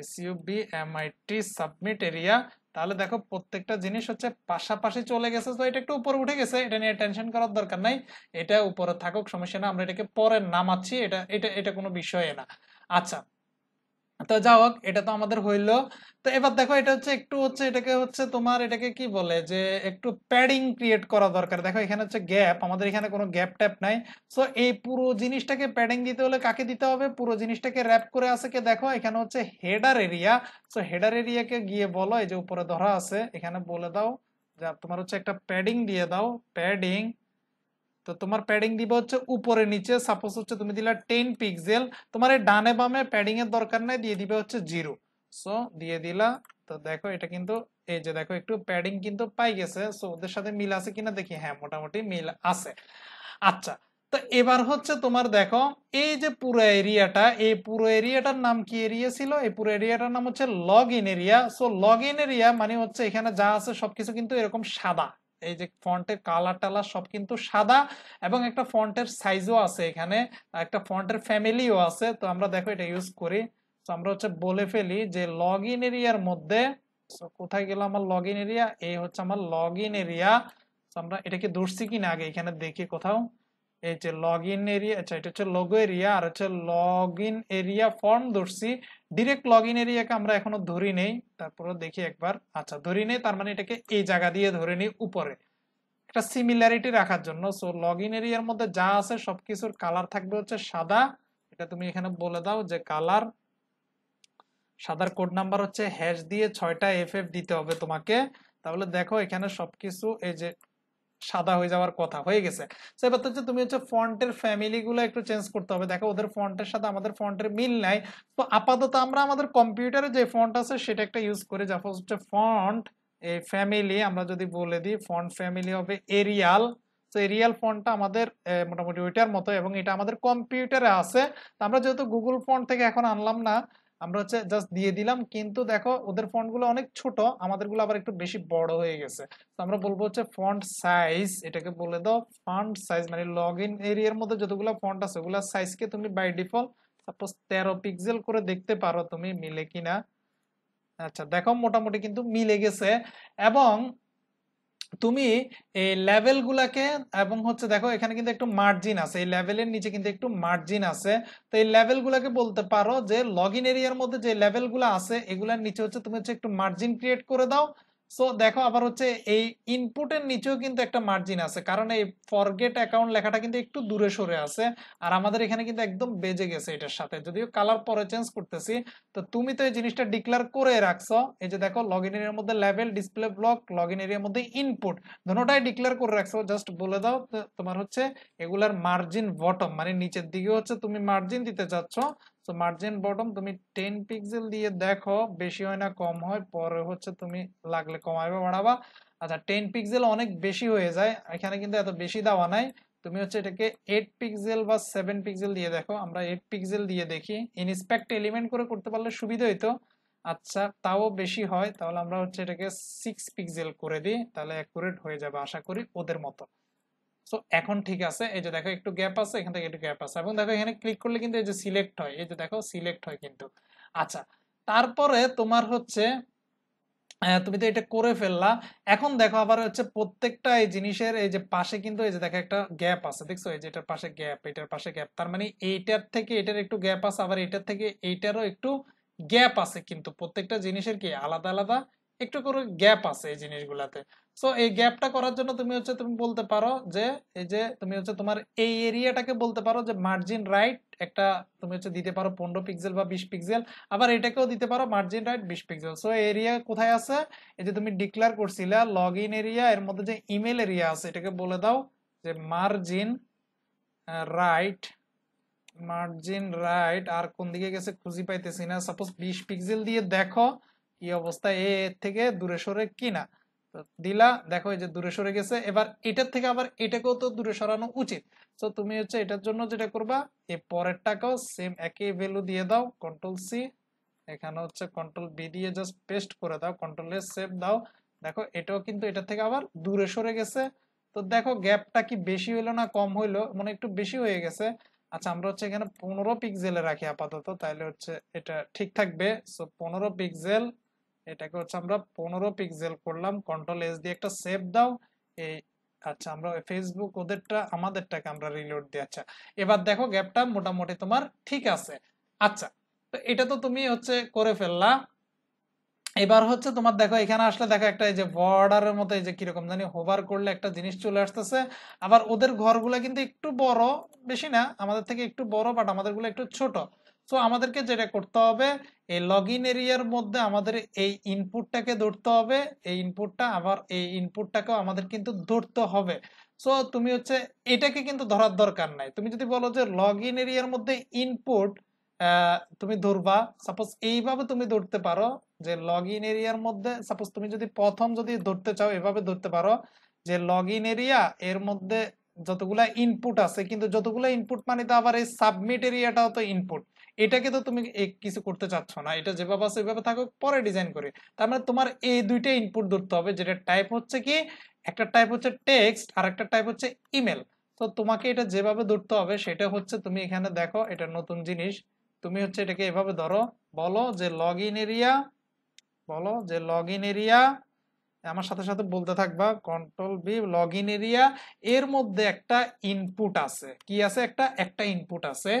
S U B M I T submit area তাহলে দেখো প্রত্যেকটা জিনিস হচ্ছে পাশাপাশি চলে গেছে তো এটা একটু উপরে উঠে গেছে এটা নিয়ে টেনশন করার দরকার নাই এটা উপরে থাকুক সমস্যা না আমরা এটাকে পরে নামাচ্ছি এটা এটা এটা কোনো বিষয় না আচ্ছা তো যা হোক এটা তো আমাদের হইলো তো এবার দেখো এটা হচ্ছে একটু হচ্ছে এটাকে হচ্ছে তোমার এটাকে কি বলে যে একটু প্যাডিং ক্রিয়েট করা দরকার দেখো এখানে হচ্ছে গ্যাপ আমাদের এখানে কোনো গ্যাপ ট্যাপ নাই সো এই পুরো জিনিসটাকে প্যাডিং দিতে হলে কাকে দিতে হবে পুরো জিনিসটাকে র্যাপ করে আছে কে দেখো এখানে হচ্ছে হেডার এরিয়া সো হেডার এরিয়াকে গিয়ে বলো এই যে উপরে ধরা আছে এখানে বলে দাও যা তোমার হচ্ছে একটা প্যাডিং দিয়ে দাও প্যাডিং তো তোমার প্যাডিং দিব হচ্ছে উপরে নিচে সাপোজ হচ্ছে তুমি দিলা টেন পিক্সেল তোমার এই ডানে বামে প্যাডিং এর দরকার নাই দিয়ে দিবে হচ্ছে জিরো সো দিয়ে দিলা তো দেখো এটা কিন্তু এই যে দেখো একটু প্যাডিং কিন্তু পাই গেছে সো ওদের সাথে মিল আছে কিনা দেখি হ্যাঁ মোটামুটি মিল আছে আচ্ছা তো এবার হচ্ছে তোমার দেখো এই যে পুরো এরিয়াটা এই পুরো এরিয়াটার নাম কি এরিয়া ছিল এই পুরো এরিয়াটার নাম হচ্ছে log in area so log in area মানে হচ্ছে এখানে যা আছে সবকিছু কিন্তু এরকম সাদা এই যে ফন্টের কালার টালার সব কিন্তু সাদা এবং একটা ফন্টের সাইজও আছে এখানে একটা ফন্টের ফ্যামিলিও আছে তো আমরা দেখো এটা ইউজ করি তো আমরা হচ্ছে বলে ফেলি যে লগ ইন এরিয়ার মধ্যে কোথায় গেল আমার লগ ইন এরিয়া এই হচ্ছে আমার লগ ইন এরিয়া আমরা এটাকে কি ধরছি কিনা আগে এখানে দেখি কোথাও এই যে লগ ইন এরিয়া আচ্ছা এটা হচ্ছে লগো এরিয়া আর হচ্ছে লগ ইন এরিয়া ফর্ম ধরছি ডিরেক্ট লগ ইন এরিয়াকে আমরা এখনো ধরি নেই তারপরে দেখি একবার আচ্ছা ধরি নেই তার মানে এটাকে এই জায়গা দিয়ে ধরে নিই উপরে একটা সিমিলারিটি রাখার জন্য সো লগ ইন এরিয়ার মধ্যে যা আছে সবকিছুর কালার থাকবে হচ্ছে সাদা এটা তুমি এখানে বলে দাও যে কালার সাদার কোড নাম্বার হচ্ছে হ্যাশ দিয়ে ছয়টা এফ দিতে হবে তোমাকে তাহলে দেখো এখানে সবকিছু এই যে সাদা হয়ে যাওয়ার কথা হয়ে গেছে তো এবার হচ্ছে তুমি হচ্ছে ফন্টের ফ্যামিলিগুলো একটু চেঞ্জ করতে হবে দেখো ওদের ফন্টের সাথে আমাদের ফন্টের মিল নাই তো আপাতত আমরা আমাদের কম্পিউটারে যে ফন্ট আছে সেটা একটা ইউজ করে যা হচ্ছে ফন্ট এই ফ্যামিলি আমরা যদি বলে দিই ফন্ট ফ্যামিলি হবে এরিয়াল তো এরিয়াল ফন্টটা আমাদের মোটামুটি ওইটার মতো এবং এটা আমাদের কম্পিউটারে আছে আমরা যেহেতু গুগল ফন্ট থেকে এখন আনলাম না আমরা হচ্ছে জাস্ট দিয়ে দিলাম কিন্তু দেখো ওদের ফন্টগুলো অনেক ছোট আমাদেরগুলো আবার একটু বেশি বড় হয়ে গেছে তো আমরা বলবো হচ্ছে ফন্ট সাইজ এটাকে বলে দাও ফন্ট সাইজ মানে লগ ইন এরিয়ার মধ্যে যতগুলো ফন্ট আছে ওগুলো সাইজকে তুমি বাই ডিফল্ট সাপোজ তেরো পিক্সেল করে দেখতে পারো তুমি মিলে কিনা আচ্ছা দেখো মোটামুটি কিন্তু মিলে গেছে এবং তুমি এই লেভেলগুলাকে এবং হচ্ছে দেখো এখানে কিন্তু একটু মার্জিন আছে এই লেভেলের নিচে কিন্তু একটু মার্জিন আছে তো এই লেভেলগুলাকে বলতে পারো যে লগ ইন এরিয়ার মধ্যে যে লেভেলগুলো আছে এগুলার নিচে হচ্ছে তুমি হচ্ছে একটু মার্জিন ক্রিয়েট করে দাও সো দেখো আবার হচ্ছে এই ইনপুটের নিচেও কিন্তু একটা মার্জিন আছে কারণ এই ফরগেট অ্যাকাউন্ট লেখাটা কিন্তু একটু দূরে সরে আছে আর আমাদের এখানে কিন্তু একদম বেজে গেছে এটার সাথে যদিও কালার পরে চেঞ্জ করতেছি তো তুমি তো এই জিনিসটা ডিক্লেয়ার করে রাখছো এই যে দেখো লগ ইন এরিয়ার মধ্যে লেভেল ডিসপ্লে ব্লক লগ ইন এরিয়ার মধ্যে ইনপুট দুটোটাই ডিক্লেয়ার করে রাখছো জাস্ট বলে দাও তোমার হচ্ছে এগুলার মার্জিন বটম মানে নিচের দিকে হচ্ছে তুমি মার্জিন দিতে চাচ্ছ সো মার্জিন বটম তুমি টেন পিক্সেল দিয়ে দেখো বেশি হয় না কম হয় পরে হচ্ছে তুমি লাগলে কমাইবা বাড়াবা আচ্ছা টেন পিক্সেল অনেক বেশি হয়ে যায় এখানে কিন্তু এত বেশি দেওয়া নাই তুমি হচ্ছে এটাকে এইট পিক্সেল বা সেভেন পিক্সেল দিয়ে দেখো আমরা এইট পিক্সেল দিয়ে দেখি ইনস্পেক্ট এলিমেন্ট করে করতে পারলে সুবিধা হইতো আচ্ছা তাও বেশি হয় তাহলে আমরা হচ্ছে এটাকে সিক্স পিক্সেল করে দিই তাহলে অ্যাকুরেট হয়ে যাবে আশা করি ওদের মতো সো এখন ঠিক আছে এই যে দেখো একটু গ্যাপ আছে এখান থেকে একটু গ্যাপ আছে এবং দেখো এখানে ক্লিক করলে কিন্তু এই যে সিলেক্ট হয় এই যে দেখো সিলেক্ট হয় কিন্তু আচ্ছা তারপরে তোমার হচ্ছে তুমি তো এটা করে ফেললা এখন দেখো আবার হচ্ছে প্রত্যেকটা এই জিনিসের এই যে পাশে কিন্তু এই যে দেখো একটা গ্যাপ আছে দেখছো এই যে এটার পাশে গ্যাপ এটার পাশে গ্যাপ তার মানে এইটার থেকে এটার একটু গ্যাপ আছে আবার এটার থেকে এইটারও একটু গ্যাপ আছে কিন্তু প্রত্যেকটা জিনিসের কি আলাদা আলাদা একটু করে গ্যাপ আছে এই জিনিসগুলাতে সো এই গ্যাপটা করার জন্য তুমি হচ্ছে তুমি বলতে পারো যে এই যে তুমি হচ্ছে তোমার এই এরিয়াটাকে বলতে পারো যে মার্জিন রাইট একটা তুমি হচ্ছে দিতে পারো পনেরো পিক্সেল বা বিশ পিক্সেল আবার এটাকেও দিতে পারো মার্জিন রাইট বিশ পিক্সেল সো এরিয়া কোথায় আছে এই যে তুমি ডিক্লেয়ার করছিলে লগ ইন এরিয়া এর মধ্যে যে ইমেল এরিয়া আছে এটাকে বলে দাও যে মার্জিন রাইট মার্জিন রাইট আর কোন দিকে গেছে খুঁজি পাইতেছি না সাপোজ বিশ পিক্সেল দিয়ে দেখো এই অবস্থা এ থেকে দূরে সরে কিনা দিলা দেখো এই যে দূরে সরে গেছে এবার এটার থেকে আবার এটাকেও তো দূরে সরানো উচিত তো তুমি হচ্ছে এটার জন্য যেটা করবা এ পরের টাকাও সেম একই ভ্যালু দিয়ে দাও কন্ট্রোল সি এখানে হচ্ছে কন্ট্রোল বি দিয়ে জাস্ট পেস্ট করে দাও কন্ট্রোল এ সেভ দাও দেখো এটাও কিন্তু এটা থেকে আবার দূরে সরে গেছে তো দেখো গ্যাপটা কি বেশি হইলো না কম হইলো মানে একটু বেশি হয়ে গেছে আচ্ছা আমরা হচ্ছে এখানে পনেরো পিক্সেলে রাখি আপাতত তাহলে হচ্ছে এটা ঠিক থাকবে সো পনেরো পিক্সেল এটাকে হচ্ছে আমরা পনেরো পিক্সেল করলাম কন্ট্রোল এস দিয়ে একটা সেভ দাও এই আচ্ছা আমরা ফেসবুক ওদেরটা আমাদেরটাকে আমরা রিলোড দিয়ে আচ্ছা এবার দেখো গ্যাপটা মোটামুটি তোমার ঠিক আছে আচ্ছা তো এটা তো তুমি হচ্ছে করে ফেললা এবার হচ্ছে তোমার দেখো এখানে আসলে দেখো একটা এই যে বর্ডারের মতো এই যে কিরকম জানি হোভার করলে একটা জিনিস চলে আসতেছে আবার ওদের ঘরগুলো কিন্তু একটু বড় বেশি না আমাদের থেকে একটু বড় বাট আমাদেরগুলো একটু ছোট সো আমাদেরকে যেটা করতে হবে এই লগ ইন এরিয়ার মধ্যে আমাদের এই ইনপুটটাকে ধরতে হবে এই ইনপুটটা আবার এই ইনপুটটাকেও আমাদের কিন্তু ধরতে হবে সো তুমি হচ্ছে এটাকে কিন্তু ধরার দরকার নাই তুমি যদি বলো যে লগ ইন এরিয়ার মধ্যে ইনপুট তুমি ধরবা সাপোজ এইভাবে তুমি ধরতে পারো যে লগ ইন এরিয়ার মধ্যে সাপোজ তুমি যদি প্রথম যদি ধরতে চাও এভাবে ধরতে পারো যে লগ ইন এরিয়া এর মধ্যে যতগুলা ইনপুট আছে কিন্তু যতগুলা ইনপুট মানে তো আবার এই সাবমিট এরিয়াটাও তো ইনপুট এটাকে তো তুমি কিছু করতে চাচ্ছ না এটা যেভাবে আছে ওইভাবে থাকো পরে ডিজাইন করে তার মানে তোমার এই দুইটা ইনপুট ধরতে হবে যেটা টাইপ হচ্ছে কি একটা টাইপ হচ্ছে টেক্সট আর একটা টাইপ হচ্ছে ইমেল তো তোমাকে এটা যেভাবে ধরতে হবে সেটা হচ্ছে তুমি এখানে দেখো এটা নতুন জিনিস তুমি হচ্ছে এটাকে এভাবে ধরো বলো যে লগ এরিয়া বলো যে লগ এরিয়া আমার সাথে সাথে বলতে থাকবা কন্ট্রোল বি লগ এরিয়া এর মধ্যে একটা ইনপুট আছে কি আছে একটা একটা ইনপুট আছে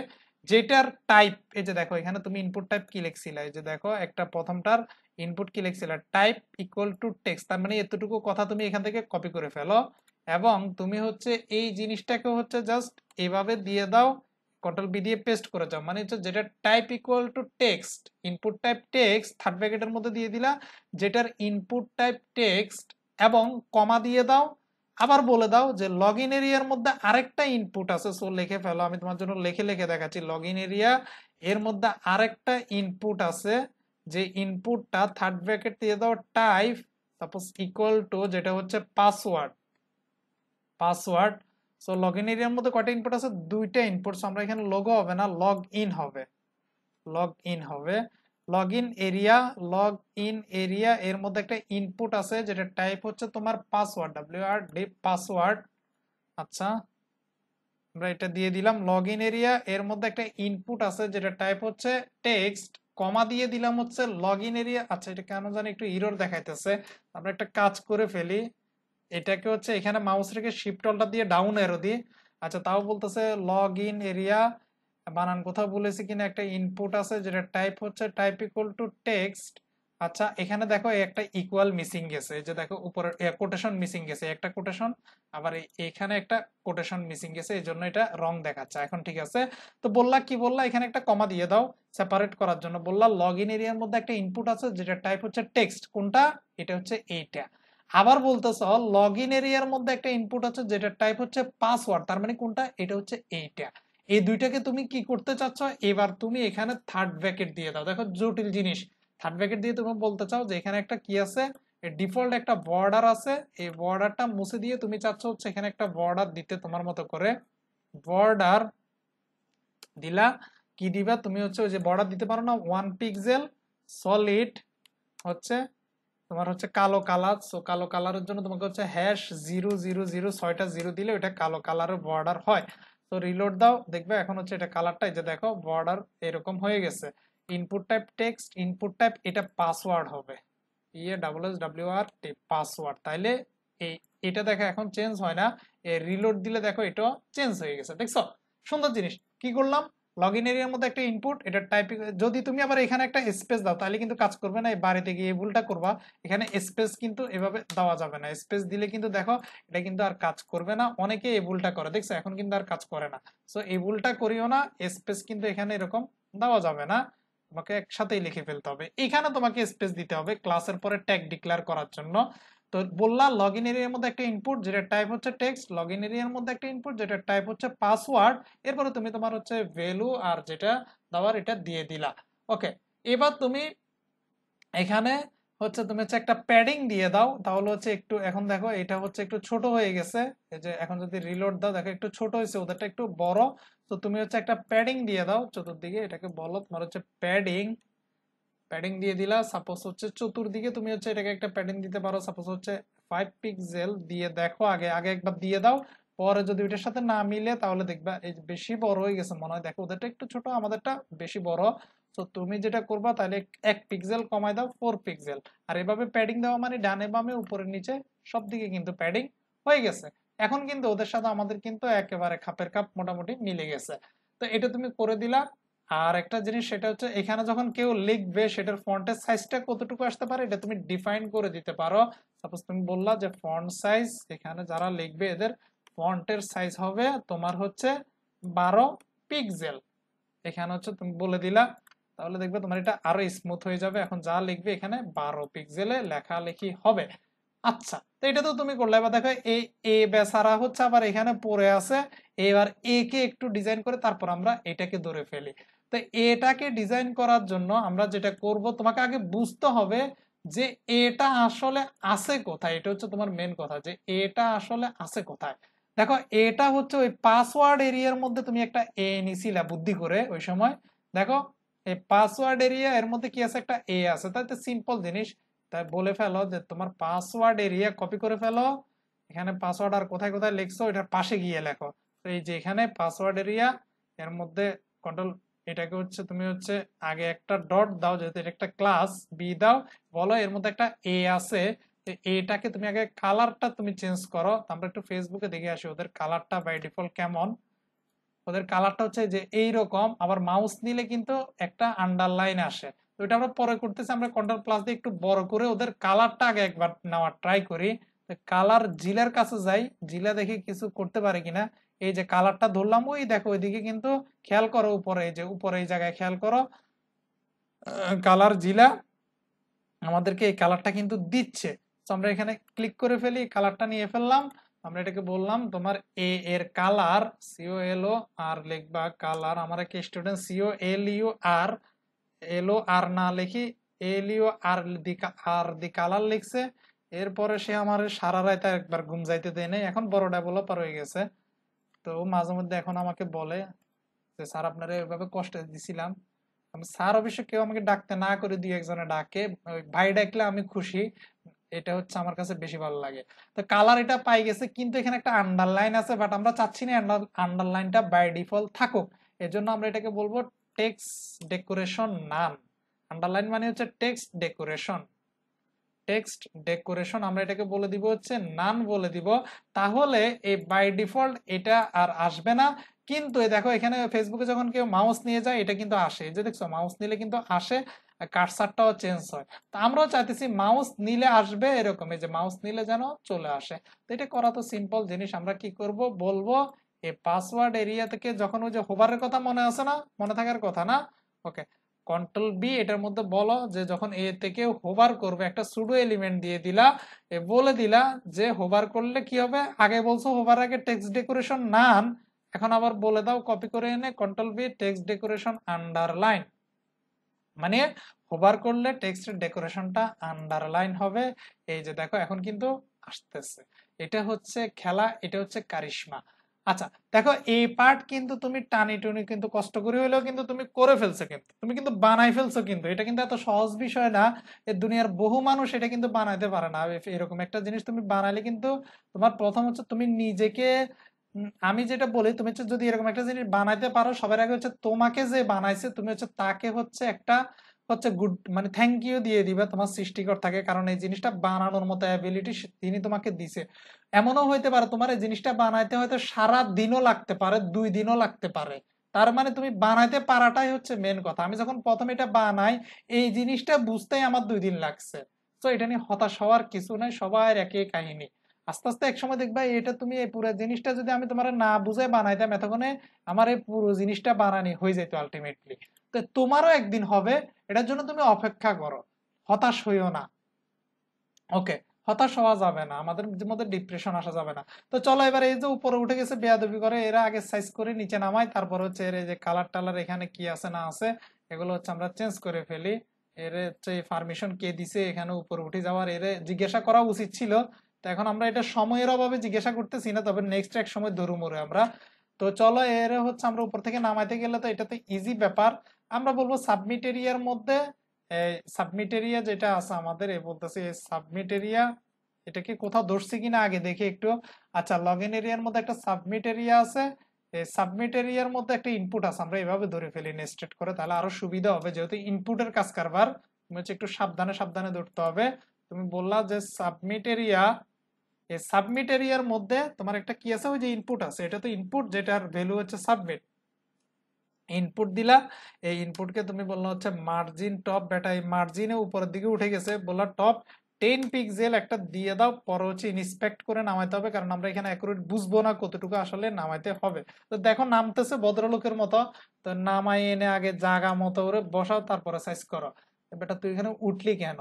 যেটার টাইপ এই যে দেখো এখানে তুমি ইনপুট টাইপ কি লিখছিলা এই যে দেখো একটা প্রথমটার ইনপুট কি লিখছিলা টাইপ ইকুয়াল টু টেক্সট তার মানে এতটুকু কথা তুমি এখান থেকে কপি করে ফেলো এবং তুমি হচ্ছে এই জিনিসটাকে হচ্ছে জাস্ট এভাবে দিয়ে দাও কন্ট্রোল বি দিয়ে পেস্ট করে যাও মানে হচ্ছে যেটা type equal to text input type text third ব্র্যাকেটের মধ্যে দিয়ে দিলা যেটার ইনপুট টাইপ টেক্সট এবং কমা দিয়ে দাও আবার বলে দাও যে লগ ইন এরিয়ার মধ্যে আরেকটা ইনপুট আছে সো লিখে ফেলো আমি তোমার জন্য লিখে লিখে দেখাচ্ছি লগ ইন এরিয়া এর মধ্যে আরেকটা ইনপুট আছে যে ইনপুটটা থার্ড ব্র্যাকেট দিয়ে দাও টাইপ সাপোজ ইকুয়াল টু যেটা হচ্ছে password password so log in এরিয়ার মধ্যে কয়টা ইনপুট আছে দুইটা ইনপুট আমরা এখানে লগ হবে না লগ ইন হবে লগ ইন হবে log in area log in area এর মধ্যে একটা ইনপুট আছে যেটা টাইপ হচ্ছে তোমার password W R D password আচ্ছা আমরা এটা দিয়ে দিলাম লগ ইন এরিয়া এর মধ্যে একটা ইনপুট আছে যেটা টাইপ হচ্ছে টেক্সট কমা দিয়ে দিলাম হচ্ছে লগ ইন এরিয়া আচ্ছা এটা কেন জানি একটু ইরোর দেখাইতেছে আমরা একটা কাজ করে ফেলি এটাকে হচ্ছে এখানে মাউস রেখে শিফটলটা দিয়ে ডাউন এরো দিই আচ্ছা তাও বলতেছে লগ ইন এরিয়া বানান কোথাও বলেছি কিনা একটা ইনপুট আছে যেটা টাইপ হচ্ছে টাইপ ইকুয়াল টু টেক্সট আচ্ছা এখানে দেখো একটা ইকুয়াল মিসিং গেছে যে দেখো উপরে কোটেশন মিসিং গেছে একটা কোটেশন আবার এখানে একটা কোটেশন মিসিং গেছে এই জন্য এটা রং দেখাচ্ছে এখন ঠিক আছে তো বললা কি বললা এখানে একটা কমা দিয়ে দাও সেপারেট করার জন্য বললা লগ ইন এরিয়ার মধ্যে একটা ইনপুট আছে যেটা টাইপ হচ্ছে টেক্সট কোনটা এটা হচ্ছে এইটা আবার বলতেছ লগ ইন এরিয়ার মধ্যে একটা ইনপুট আছে যেটা টাইপ হচ্ছে পাসওয়ার্ড তার মানে কোনটা এটা হচ্ছে এইটা এই দুইটাকে তুমি কি করতে চাচ্ছ এবার তুমি এখানে থার্ড ব্র্যাকেট দিয়ে দাও দেখো জটিল জিনিস থার্ড ব্যাকেট দিয়ে তুমি বলতে চাও যে এখানে একটা কি আছে ডিফল্ট একটা বর্ডার আছে এই বর্ডারটা মুছে দিয়ে তুমি চাচ্ছ হচ্ছে এখানে একটা বর্ডার দিতে তোমার মতো করে বর্ডার দিলা কি দিবা তুমি হচ্ছে ওই যে বর্ডার দিতে পারো না ওয়ান পিক্সেল সলিড হচ্ছে তোমার হচ্ছে কালো কালার সো কালো কালারের জন্য তোমাকে হচ্ছে হ্যাশ জিরো জিরো জিরো ছয়টা জিরো দিলে ওইটা কালো কালারের বর্ডার হয় সো রিলোড দাও দেখবে এখন হচ্ছে এটা কালারটা এই যে দেখো বর্ডার এরকম হয়ে গেছে input type text input type এটা পাসওয়ার্ড হবে ইয়ে double S W R T password তাইলে এই এটা দেখো এখন চেঞ্জ হয় না এই রিলোড দিলে দেখো এটা চেঞ্জ হয়ে গেছে দেখছো সুন্দর জিনিস কি করলাম লগ ইন এরিয়ার মধ্যে একটা ইনপুট এটা টাইপ যদি তুমি আবার এখানে একটা স্পেস দাও তাহলে কিন্তু কাজ করবে না এই বাড়িতে গিয়ে ভুলটা করবা এখানে স্পেস কিন্তু এভাবে দেওয়া যাবে না স্পেস দিলে কিন্তু দেখো এটা কিন্তু আর কাজ করবে না অনেকে এই ভুলটা করে দেখছো এখন কিন্তু আর কাজ করে না সো এই ভুলটা করিও না স্পেস কিন্তু এখানে এরকম দেওয়া যাবে না তোমাকে একসাথেই লিখে ফেলতে হবে এখানে তোমাকে স্পেস দিতে হবে ক্লাসের পরে ট্যাগ ডিক্লেয়ার করার জন্য তো বললাম লগ ইন এরিয়ার মধ্যে একটা ইনপুট যেটা টাইপ হচ্ছে টেক্সট লগ ইন এরিয়ার মধ্যে একটা ইনপুট যেটা টাইপ হচ্ছে পাসওয়ার্ড এরপরে তুমি তোমার হচ্ছে ভ্যালু আর যেটা দাবার এটা দিয়ে দিলা ওকে এবার তুমি এখানে হচ্ছে তুমি হচ্ছে একটা প্যাডিং দিয়ে দাও তাহলে হচ্ছে একটু এখন দেখো এটা হচ্ছে একটু ছোট হয়ে গেছে এই যে এখন যদি রিলোড দাও দেখো একটু ছোট হয়েছে ওদেরটা একটু বড় তো তুমি হচ্ছে একটা প্যাডিং দিয়ে দাও চতুর্দিকে এটাকে বলো তোমার হচ্ছে প্যাডিং প্যাডিং দিয়ে দিলা সাপোজ হচ্ছে চতুর্দিকে তুমি হচ্ছে এটাকে একটা প্যাডিং দিতে পারো সাপোজ হচ্ছে ফাইভ পিক্সেল দিয়ে দেখো আগে আগে একবার দিয়ে দাও পরে যদি ওইটার সাথে না মিলে তাহলে দেখবা এই বেশি বড় হয়ে গেছে মনে হয় দেখো ওদেরটা একটু ছোট আমাদেরটা বেশি বড় তো তুমি যেটা করবা তাহলে এক পিক্সেল কমাই দাও ফোর পিক্সেল আর এভাবে প্যাডিং দেওয়া মানে ডানে বামে উপরে নিচে সব দিকে কিন্তু প্যাডিং হয়ে গেছে এখন কিন্তু ওদের সাথে আমাদের কিন্তু একেবারে খাপের খাপ মোটামুটি মিলে গেছে তো এটা তুমি করে দিলা আর একটা জিনিস সেটা হচ্ছে এখানে যখন কেউ লিখবে সেটার ফন্টের সাইজটা কতটুকু আসতে পারে এটা তুমি ডিফাইন করে দিতে পারো সাপোজ তুমি বললা যে ফন্ট সাইজ এখানে যারা লিখবে এদের ফন্টের সাইজ হবে তোমার হচ্ছে বারো পিকজেল এখানে হচ্ছে তুমি বলে দিলা তাহলে দেখবে তোমার এটা আরো স্মুথ হয়ে যাবে এখন যা লিখবে এখানে বারো পিকজেলে লেখালেখি হবে আচ্ছা তো এটা তো তুমি করলে এবার দেখো এই এ বেসারা হচ্ছে আবার এখানে পড়ে আছে এবার এ কে একটু ডিজাইন করে তারপর আমরা এটাকে ধরে ফেলি তো এটাকে ডিজাইন করার জন্য আমরা যেটা করব তোমাকে আগে বুঝতে হবে যে এটা আসলে আছে কোথায় এটা হচ্ছে তোমার মেন কথা যে এটা আসলে আছে কোথায় দেখো এটা হচ্ছে ওই পাসওয়ার্ড এরিয়ার মধ্যে তুমি একটা এ নিছিলা বুদ্ধি করে ওই সময় দেখো এই পাসওয়ার্ড এরিয়া এর মধ্যে কি আছে একটা এ আছে তাই তো সিম্পল জিনিস তাই বলে ফেলো যে তোমার পাসওয়ার্ড এরিয়া কপি করে ফেলো এখানে পাসওয়ার্ড আর কোথায় কোথায় লিখছো এটার পাশে গিয়ে লেখো তো এই যে এখানে পাসওয়ার্ড এরিয়া এর মধ্যে কন্ট্রোল এটাকে হচ্ছে তুমি হচ্ছে আগে একটা ডট দাও যেহেতু এটা একটা ক্লাস বি দাও বলো এর মধ্যে একটা এ আছে এটাকে তুমি আগে কালারটা তুমি চেঞ্জ করো আমরা একটু ফেসবুকে দেখে আসি ওদের কালারটা বাই ডিফল্ট কেমন ওদের কালারটা হচ্ছে যে এই রকম আবার মাউস নিলে কিন্তু একটা আন্ডারলাইন আসে তো এটা আমরা পরে করতেছি আমরা কন্ট্রোল প্লাস দিয়ে একটু বড় করে ওদের কালারটা আগে একবার নেওয়ার ট্রাই করি কালার জিলার কাছে যাই জিলা দেখি কিছু করতে পারে কিনা এই যে কালারটা ধরলাম ওই দেখো ওইদিকে কিন্তু খেয়াল করো উপরে যে উপরে এই জায়গায় খেয়াল করো কালার জিলা আমাদেরকে এই কালারটা কিন্তু দিচ্ছে তো আমরা এখানে ক্লিক করে ফেলি কালারটা নিয়ে ফেললাম আমরা এটাকে বললাম তোমার এ এর কালার সিও এলও আর লিখবা কালার আমার একটা student C O L U R L O R না লিখি এল ইউ আর দি আর দি কালার লিখছে এরপরে সে আমার সারা রায় রাত একবার ঘুম যাইতে দেয় নাই এখন বড় ডেভেলপার হয়ে গেছে তো মাঝে মধ্যে এখন আমাকে বলে যে স্যার আপনার এভাবে কষ্ট দিছিলাম স্যার অবশ্য কেউ আমাকে ডাকতে না করে দুই একজনে ডাকে ভাই ডাকলে আমি খুশি এটা হচ্ছে আমার কাছে বেশি ভালো লাগে তো কালার এটা পাই গেছে কিন্তু এখানে একটা আন্ডারলাইন আছে বাট আমরা চাচ্ছি না আন্ডারলাইনটা বাই ডিফল্ট থাকুক এর জন্য আমরা এটাকে বলবো টেক্সট ডেকোরেশন নাম আন্ডারলাইন মানে হচ্ছে টেক্সট ডেকোরেশন টেক্সট ডেকোরেশন আমরা এটাকে বলে দিব হচ্ছে নান বলে দিব তাহলে এই বাই ডিফল্ট এটা আর আসবে না কিন্তু দেখো এখানে ফেসবুকে যখন কেউ মাউস নিয়ে যায় এটা কিন্তু আসে যে দেখছো মাউস নিলে কিন্তু আসে কারসারটাও চেঞ্জ হয় তো আমরাও চাইতেছি মাউস নিলে আসবে এরকম এই যে মাউস নিলে যেন চলে আসে তো এটা করা তো সিম্পল জিনিস আমরা কি করব বলবো এই পাসওয়ার্ড এরিয়া থেকে যখন ওই যে হোবারের কথা মনে আছে না মনে থাকার কথা না ওকে কন্ট্রোল বি এটার মধ্যে বলো যে যখন এ থেকে হোভার করবে একটা সুডো এলিমেন্ট দিয়ে দিলা বলে দিলা যে হোভার করলে কি হবে আগে বলছো হোভার আগে টেক্সট ডেকোরেশন নান এখন আবার বলে দাও কপি করে এনে control B text decoration underline মানে হোভার করলে টেক্সট ডেকোরেশনটা আন্ডারলাইন হবে এই যে দেখো এখন কিন্তু আসতেছে এটা হচ্ছে খেলা এটা হচ্ছে কারিশমা আচ্ছা দেখো এই পার্ট কিন্তু তুমি টানি টুনি কিন্তু কষ্ট করে হলেও কিন্তু তুমি করে ফেলছো কিন্তু তুমি কিন্তু বানাই ফেলছো কিন্তু এটা কিন্তু এত সহজ বিষয় না এ দুনিয়ার বহু মানুষ এটা কিন্তু বানাইতে পারে না এরকম একটা জিনিস তুমি বানালে কিন্তু তোমার প্রথম হচ্ছে তুমি নিজেকে আমি যেটা বলি তুমি হচ্ছে যদি এরকম একটা জিনিস বানাইতে পারো সবার আগে হচ্ছে তোমাকে যে বানাইছে তুমি হচ্ছে তাকে হচ্ছে একটা হচ্ছে গুড মানে থ্যাংক ইউ দিয়ে দিবে তোমার সৃষ্টিকর্তাকে কারণ এই জিনিসটা বানানোর মতো অ্যাবিলিটি তিনি তোমাকে দিছে এমনও হইতে পারে তোমার এই জিনিসটা বানাইতে হয়তো সারা দিনও লাগতে পারে দুই দিনও লাগতে পারে তার মানে তুমি বানাইতে পারাটাই হচ্ছে মেন কথা আমি যখন প্রথম এটা বানাই এই জিনিসটা বুঝতেই আমার দুই দিন লাগছে তো এটা নিয়ে হতাশ হওয়ার কিছু নাই সবার একই কাহিনী আস্তে আস্তে একসময় দেখবা এটা তুমি এই পুরো জিনিসটা যদি আমি তোমার না বুঝে বানাইতাম এতক্ষণে আমার এই পুরো জিনিসটা বানানি হয়ে যেত আলটিমেটলি তো তোমারও একদিন হবে এটার জন্য তুমি অপেক্ষা করো হতাশ হইও না ওকে হতাশ হওয়া যাবে না আমাদের মধ্যে ডিপ্রেশন আসা যাবে না তো চলো এবার এই যে উপরে উঠে গেছে বেয়াদবি করে এরা আগে সাইজ করে নিচে নামায় তারপর হচ্ছে এর যে কালার টালার এখানে কি আছে না আছে এগুলো হচ্ছে আমরা চেঞ্জ করে ফেলি এর হচ্ছে পারমিশন কে দিছে এখানে উপরে উঠে যাওয়ার এর জিজ্ঞাসা করা উচিত ছিল তো এখন আমরা এটা সময়ের অভাবে জিজ্ঞাসা করতেছি না তবে নেক্সট এক সময় ওরে আমরা তো চলো এর হচ্ছে আমরা উপর থেকে নামাইতে গেলে তো এটা তো ইজি ব্যাপার আমরা বলবো সাবমিট এরিয়ার মধ্যে সাবমিট এরিয়া যেটা আছে আমাদের এ বলতেছি সাবমিট এরিয়া এটাকে কোথাও ধরছি কিনা আগে দেখি একটু আচ্ছা লগ ইন এরিয়ার মধ্যে একটা সাবমিট এরিয়া আছে সাবমিট এরিয়ার মধ্যে একটা ইনপুট আছে আমরা এভাবে ধরে ফেলি নেস্টেড করে তাহলে আরো সুবিধা হবে যেহেতু ইনপুটের কাজ কারবার তুমি হচ্ছে একটু সাবধানে সাবধানে ধরতে হবে তুমি বললা যে সাবমিট এরিয়া এই সাবমিট এরিয়ার মধ্যে তোমার একটা কি আছে ওই যে ইনপুট আছে এটা তো ইনপুট যেটার ভ্যালু হচ্ছে সাবমিট ইনপুট দিলা এই ইনপুটকে তুমি বললো হচ্ছে মার্জিন টপ বেটা এই মার্জিনে উপরের দিকে উঠে গেছে বললো টপ টেন পিক্সেল একটা দিয়ে দাও পরে হচ্ছে ইন্সপেক্ট করে নামাইতে হবে কারণ আমরা এখানে অ্যাকুরেট বুঝবো না কতটুকু আসলে নামাইতে হবে তো দেখো নামতেছে ভদ্রলোকের মতো তো নামাই এনে আগে জাগা মতো করে বসাও তারপরে সাইজ করো বেটা তুই এখানে উঠলি কেন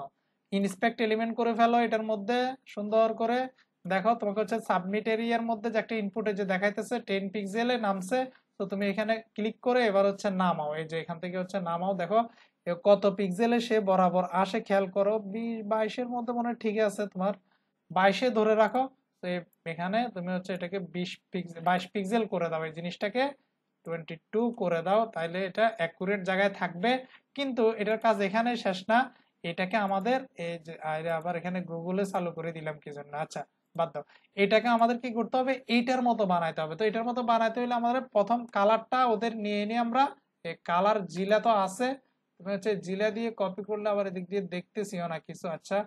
ইন্সপেক্ট এলিমেন্ট করে ফেলো এটার মধ্যে সুন্দর করে দেখো তোমাকে হচ্ছে সাবমিট এরিয়ার মধ্যে যে একটা ইনপুটে যে দেখাইতেছে টেন পিক্সেলে নামছে তো তুমি এখানে ক্লিক করে এবার হচ্ছে নামাও এই যে এখান থেকে হচ্ছে নামাও দেখো কত পিক্সেলে সে বরাবর আসে খেয়াল করো বিশ বাইশের মধ্যে মনে হয় ঠিক আছে তোমার বাইশে ধরে রাখো তো এখানে তুমি হচ্ছে এটাকে বিশ পিক্সেল বাইশ পিক্সেল করে দাও এই জিনিসটাকে টোয়েন্টি টু করে দাও তাহলে এটা অ্যাকুরেট জায়গায় থাকবে কিন্তু এটার কাজ এখানে শেষ না এটাকে আমাদের এই যে আবার এখানে গুগলে চালু করে দিলাম কি জন্য আচ্ছা বাদ দাও এটাকে আমাদের কি করতে হবে এইটার মতো বানাইতে হবে তো এটার মতো বানাইতে হলে আমাদের প্রথম কালারটা ওদের নিয়ে নিয়ে আমরা কালার জিলা তো আছে তুমি হচ্ছে জিলা দিয়ে কপি করলে আবার এদিক দিয়ে দেখতেছিও না কিছু আচ্ছা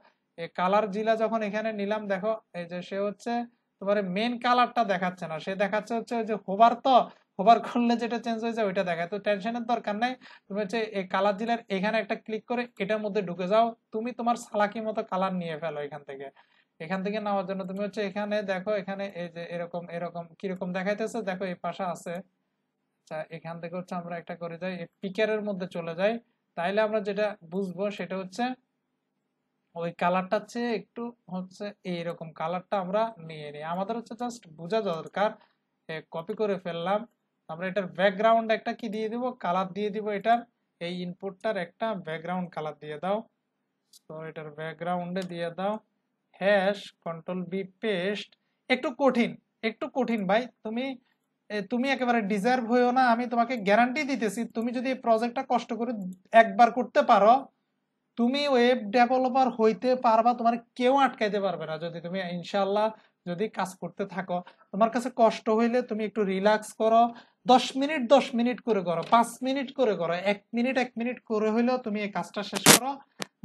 কালার জিলা যখন এখানে নিলাম দেখো এই যে সে হচ্ছে তোমার মেন কালারটা দেখাচ্ছে না সে দেখাচ্ছে হচ্ছে ওই যে হোবার তো হোবার করলে যেটা চেঞ্জ হয়ে যায় ওইটা দেখায় তো টেনশনের দরকার নাই তুমি হচ্ছে এই কালার জিলার এখানে একটা ক্লিক করে এটার মধ্যে ঢুকে যাও তুমি তোমার সালাকি মতো কালার নিয়ে ফেলো এখান থেকে এখান থেকে নেওয়ার জন্য তুমি হচ্ছে এখানে দেখো এখানে এই যে এরকম এরকম কিরকম দেখাইতেছে দেখো এই পাশে আছে এখান থেকে হচ্ছে আমরা একটা করে যাই পিকারের মধ্যে চলে যাই তাইলে আমরা যেটা বুঝবো সেটা হচ্ছে ওই কালারটা চেয়ে একটু হচ্ছে এইরকম কালারটা আমরা নিয়ে নিই আমাদের হচ্ছে জাস্ট বোঝা দরকার কপি করে ফেললাম আমরা এটার ব্যাকগ্রাউন্ড একটা কি দিয়ে দিব কালার দিয়ে দিব এটার এই ইনপুটটার একটা ব্যাকগ্রাউন্ড কালার দিয়ে দাও তো এটার ব্যাকগ্রাউন্ডে দিয়ে দাও হ্যাশ কন্ট্রোল বি পেস্ট একটু কঠিন একটু কঠিন ভাই তুমি তুমি একেবারে ডিজার্ভ হইও না আমি তোমাকে গ্যারান্টি দিতেছি তুমি যদি এই প্রজেক্টটা কষ্ট করে একবার করতে পারো তুমি ওয়েব ডেভেলপার হইতে পারবা তোমার কেউ আটকাইতে পারবে না যদি তুমি ইনশাল্লাহ যদি কাজ করতে থাকো তোমার কাছে কষ্ট হইলে তুমি একটু রিল্যাক্স করো দশ মিনিট দশ মিনিট করে করো পাঁচ মিনিট করে করো এক মিনিট এক মিনিট করে হইলেও তুমি এই কাজটা শেষ করো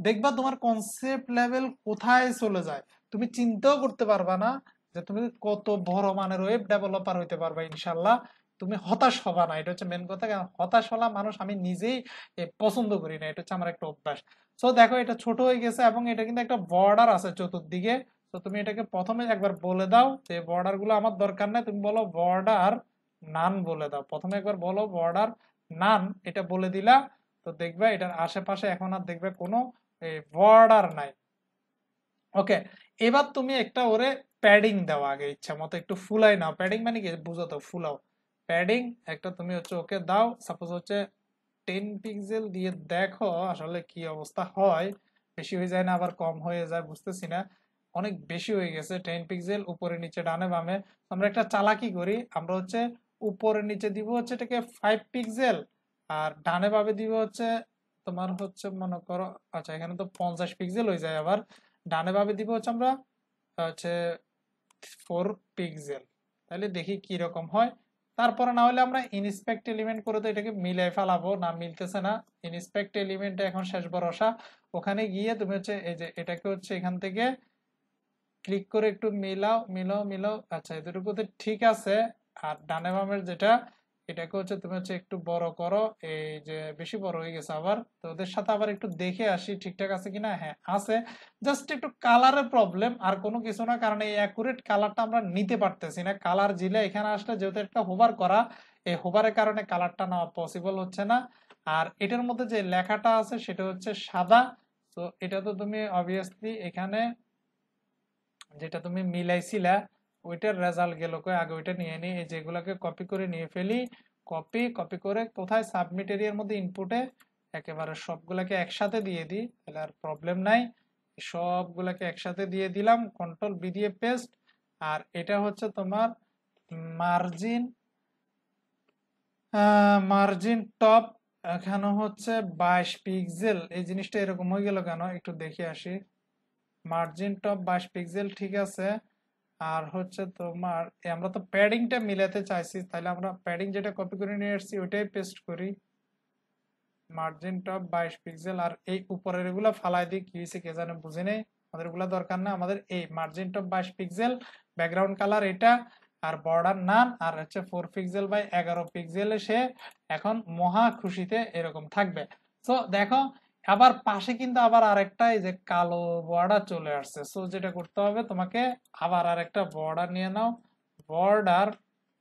দেখবা তোমার কনসেপ্ট লেভেল কোথায় চলে যায় তুমি চিন্তাও করতে পারবা না যে তুমি কত বড় মানের ওয়েব ডেভেলপার হইতে পারবা ইনশাল্লাহ তুমি হতাশ হবা না এটা হচ্ছে মেন কথা কারণ হতাশ হলা মানুষ আমি নিজেই পছন্দ করি না এটা হচ্ছে আমার একটা অভ্যাস সো দেখো এটা ছোট হয়ে গেছে এবং এটা কিন্তু একটা বর্ডার আছে চতুর্দিকে তো তুমি এটাকে প্রথমে একবার বলে দাও যে বর্ডার গুলো আমার দরকার নাই তুমি বলো বর্ডার নান বলে দাও প্রথমে একবার বলো বর্ডার নান এটা বলে দিলা তো দেখবে এটার আশেপাশে এখন আর দেখবে কোনো বর্ডার নাই ওকে এবার তুমি একটা ওরে প্যাডিং দাও আগে ইচ্ছা মতো একটু ফুলাই নাও প্যাডিং মানে কি বুঝো ফুলাও প্যাডিং একটা তুমি হচ্ছে ওকে দাও সাপোজ হচ্ছে টেন পিক্সেল দিয়ে দেখো আসলে কি অবস্থা হয় বেশি হয়ে যায় না আবার কম হয়ে যায় বুঝতেছি না অনেক বেশি হয়ে গেছে টেন পিক্সেল উপরে নিচে ডানে বামে আমরা একটা চালাকি করি আমরা হচ্ছে উপরে নিচে দিব হচ্ছে এটাকে ফাইভ পিক্সেল আর ডানে বামে দিব হচ্ছে তোমার হচ্ছে মনে করো আচ্ছা এখানে তো পঞ্চাশ পিক্সেল হয়ে যায় আবার ডানে ভাবে দিব হচ্ছে আমরা হচ্ছে ফোর পিক্সেল তাহলে দেখি কি রকম হয় তারপরে না হলে আমরা ইনসপেক্ট এলিমেন্ট করে তো এটাকে মিলাই ফেলাবো না মিলতেছে না ইনসপেক্ট এলিমেন্ট এখন শেষ ভরসা ওখানে গিয়ে তুমি হচ্ছে এই যে এটাকে হচ্ছে এখান থেকে ক্লিক করে একটু মিলাও মিলাও মিলাও আচ্ছা এতটুকুতে ঠিক আছে আর ডানে বামের যেটা এটাকে হচ্ছে তুমি হচ্ছে একটু বড় করো এই যে বেশি বড় হয়ে গেছে আবার তো ওদের সাথে আবার একটু দেখে আসি ঠিকঠাক আছে কিনা হ্যাঁ আছে জাস্ট একটু কালারের প্রবলেম আর কোনো কিছু না কারণ এই অ্যাকুরেট কালারটা আমরা নিতে পারতেছি না কালার জিলে এখানে আসলে যেহেতু একটা হোবার করা এই হোবারের কারণে কালারটা নেওয়া পসিবল হচ্ছে না আর এটার মধ্যে যে লেখাটা আছে সেটা হচ্ছে সাদা তো এটা তো তুমি অবভিয়াসলি এখানে যেটা তুমি মিলাইছিলা ওইটার রেজাল্ট গেল কয় আগে ওইটা নিয়ে নিই এই যেগুলোকে কপি করে নিয়ে ফেলি কপি কপি করে কোথায় সাবমিট এরিয়ার মধ্যে ইনপুটে একেবারে সবগুলোকে একসাথে দিয়ে দিই তাহলে আর প্রবলেম নাই সবগুলোকে একসাথে দিয়ে দিলাম কন্ট্রোল বি দিয়ে পেস্ট আর এটা হচ্ছে তোমার মার্জিন মার্জিন টপ এখানে হচ্ছে বাইশ পিক্সেল এই জিনিসটা এরকম হয়ে গেল কেন একটু দেখে আসি মার্জিন টপ বাইশ পিক্সেল ঠিক আছে আর হচ্ছে তোমার আমরা তো প্যাডিংটা মিলাতে চাইছি তাহলে আমরা প্যাডিং যেটা কপি করে নিয়ে এসেছি ওইটাই পেস্ট করি মার্জিন টপ বাইশ পিক্সেল আর এই উপরের এগুলো ফালাই দিই কি হয়েছে কে জানে বুঝে নেই আমাদের এগুলো দরকার না আমাদের এই মার্জিন টপ বাইশ পিক্সেল ব্যাকগ্রাউন্ড কালার এটা আর বর্ডার নান আর হচ্ছে ফোর পিক্সেল বাই এগারো পিক্সেল সে এখন মহা খুশিতে এরকম থাকবে তো দেখো আবার পাশে কিন্তু আবার আরেকটাই এই যে কালো বর্ডার চলে আসছে সো যেটা করতে হবে তোমাকে আবার আরেকটা বর্ডার নিয়ে নাও বর্ডার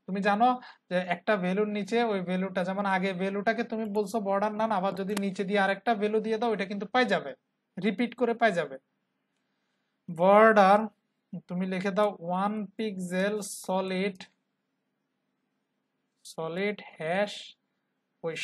তুমি জানো যে একটা ভ্যালুর নিচে ওই ভ্যালুটা যেমন আগে ভ্যালুটাকে তুমি বলছো বর্ডার নান আবার যদি নিচে দিয়ে আরেকটা ভ্যালু দিয়ে দাও ওইটা কিন্তু পাই যাবে রিপিট করে পাই যাবে বর্ডার তুমি লিখে দাও one pixel solid solid hash ওই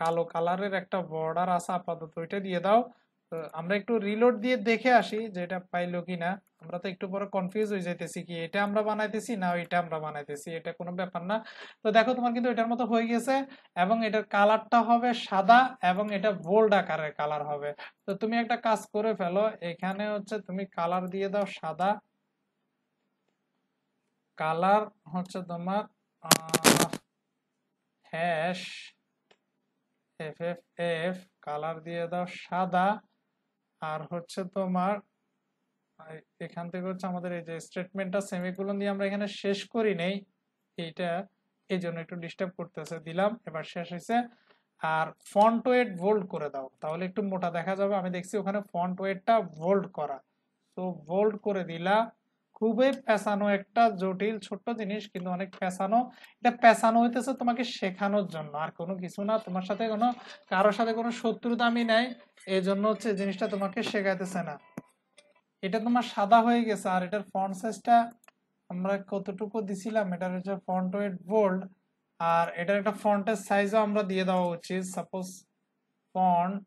কালো কালারের একটা বর্ডার আছে আপাতত ওইটা দিয়ে দাও তো আমরা একটু রিলোড দিয়ে দেখে আসি যে এটা পাইলো কি না আমরা তো একটু পরে কনফিউজ হয়ে যাইতেছি কি এটা আমরা বানাইতেছি না এটা আমরা বানাইতেছি এটা কোনো ব্যাপার না তো দেখো তোমার কিন্তু এটার মতো হয়ে গেছে এবং এটার কালারটা হবে সাদা এবং এটা বোল্ড আকারের কালার হবে তো তুমি একটা কাজ করে ফেলো এখানে হচ্ছে তুমি কালার দিয়ে দাও সাদা কালার হচ্ছে তোমার hash F F F colour দিয়ে দাও সাদা আর হচ্ছে তোমার এখান থেকে হচ্ছে আমাদের এই যে স্টেটমেন্টটা সেমিকুলন দিয়ে আমরা এখানে শেষ করি নেই এইটা এই জন্য একটু ডিস্টার্ব করতেছে দিলাম এবার শেষ হয়েছে আর ফন্ট ওয়েট ভোল্ড করে দাও তাহলে একটু মোটা দেখা যাবে আমি দেখছি ওখানে ফন্ট ওয়েটটা ভোল্ড করা তো ভোল্ড করে দিলা খুবই পেঁচানো একটা জটিল ছোট্ট জিনিস কিন্তু অনেক পেঁচানো এটা পেঁচানো হইতেছে তোমাকে শেখানোর জন্য আর কোনো কিছু না তোমার সাথে কোনো কারোর সাথে কোনো শত্রু দামি নাই এই জন্য হচ্ছে জিনিসটা তোমাকে শেখাইতেছে না এটা তোমার সাদা হয়ে গেছে আর এটার ফন্ট সাইজটা আমরা কতটুকু দিছিলাম এটার হচ্ছে ফন্ট ওয়েট বোল্ড আর এটার একটা ফন্টের সাইজও আমরা দিয়ে দেওয়া উচিত সাপোজ ফন্ট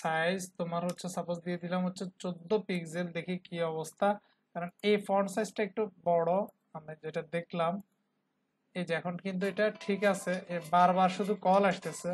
সাইজ তোমার হচ্ছে সাপোজ দিয়ে দিলাম হচ্ছে চোদ্দ পিক্সেল দেখি কি অবস্থা কারণ এই ফন্ট সাইজটা একটু বড় আমি যেটা দেখলাম এই যে এখন কিন্তু এটা ঠিক আছে বারবার শুধু কল আসতেছে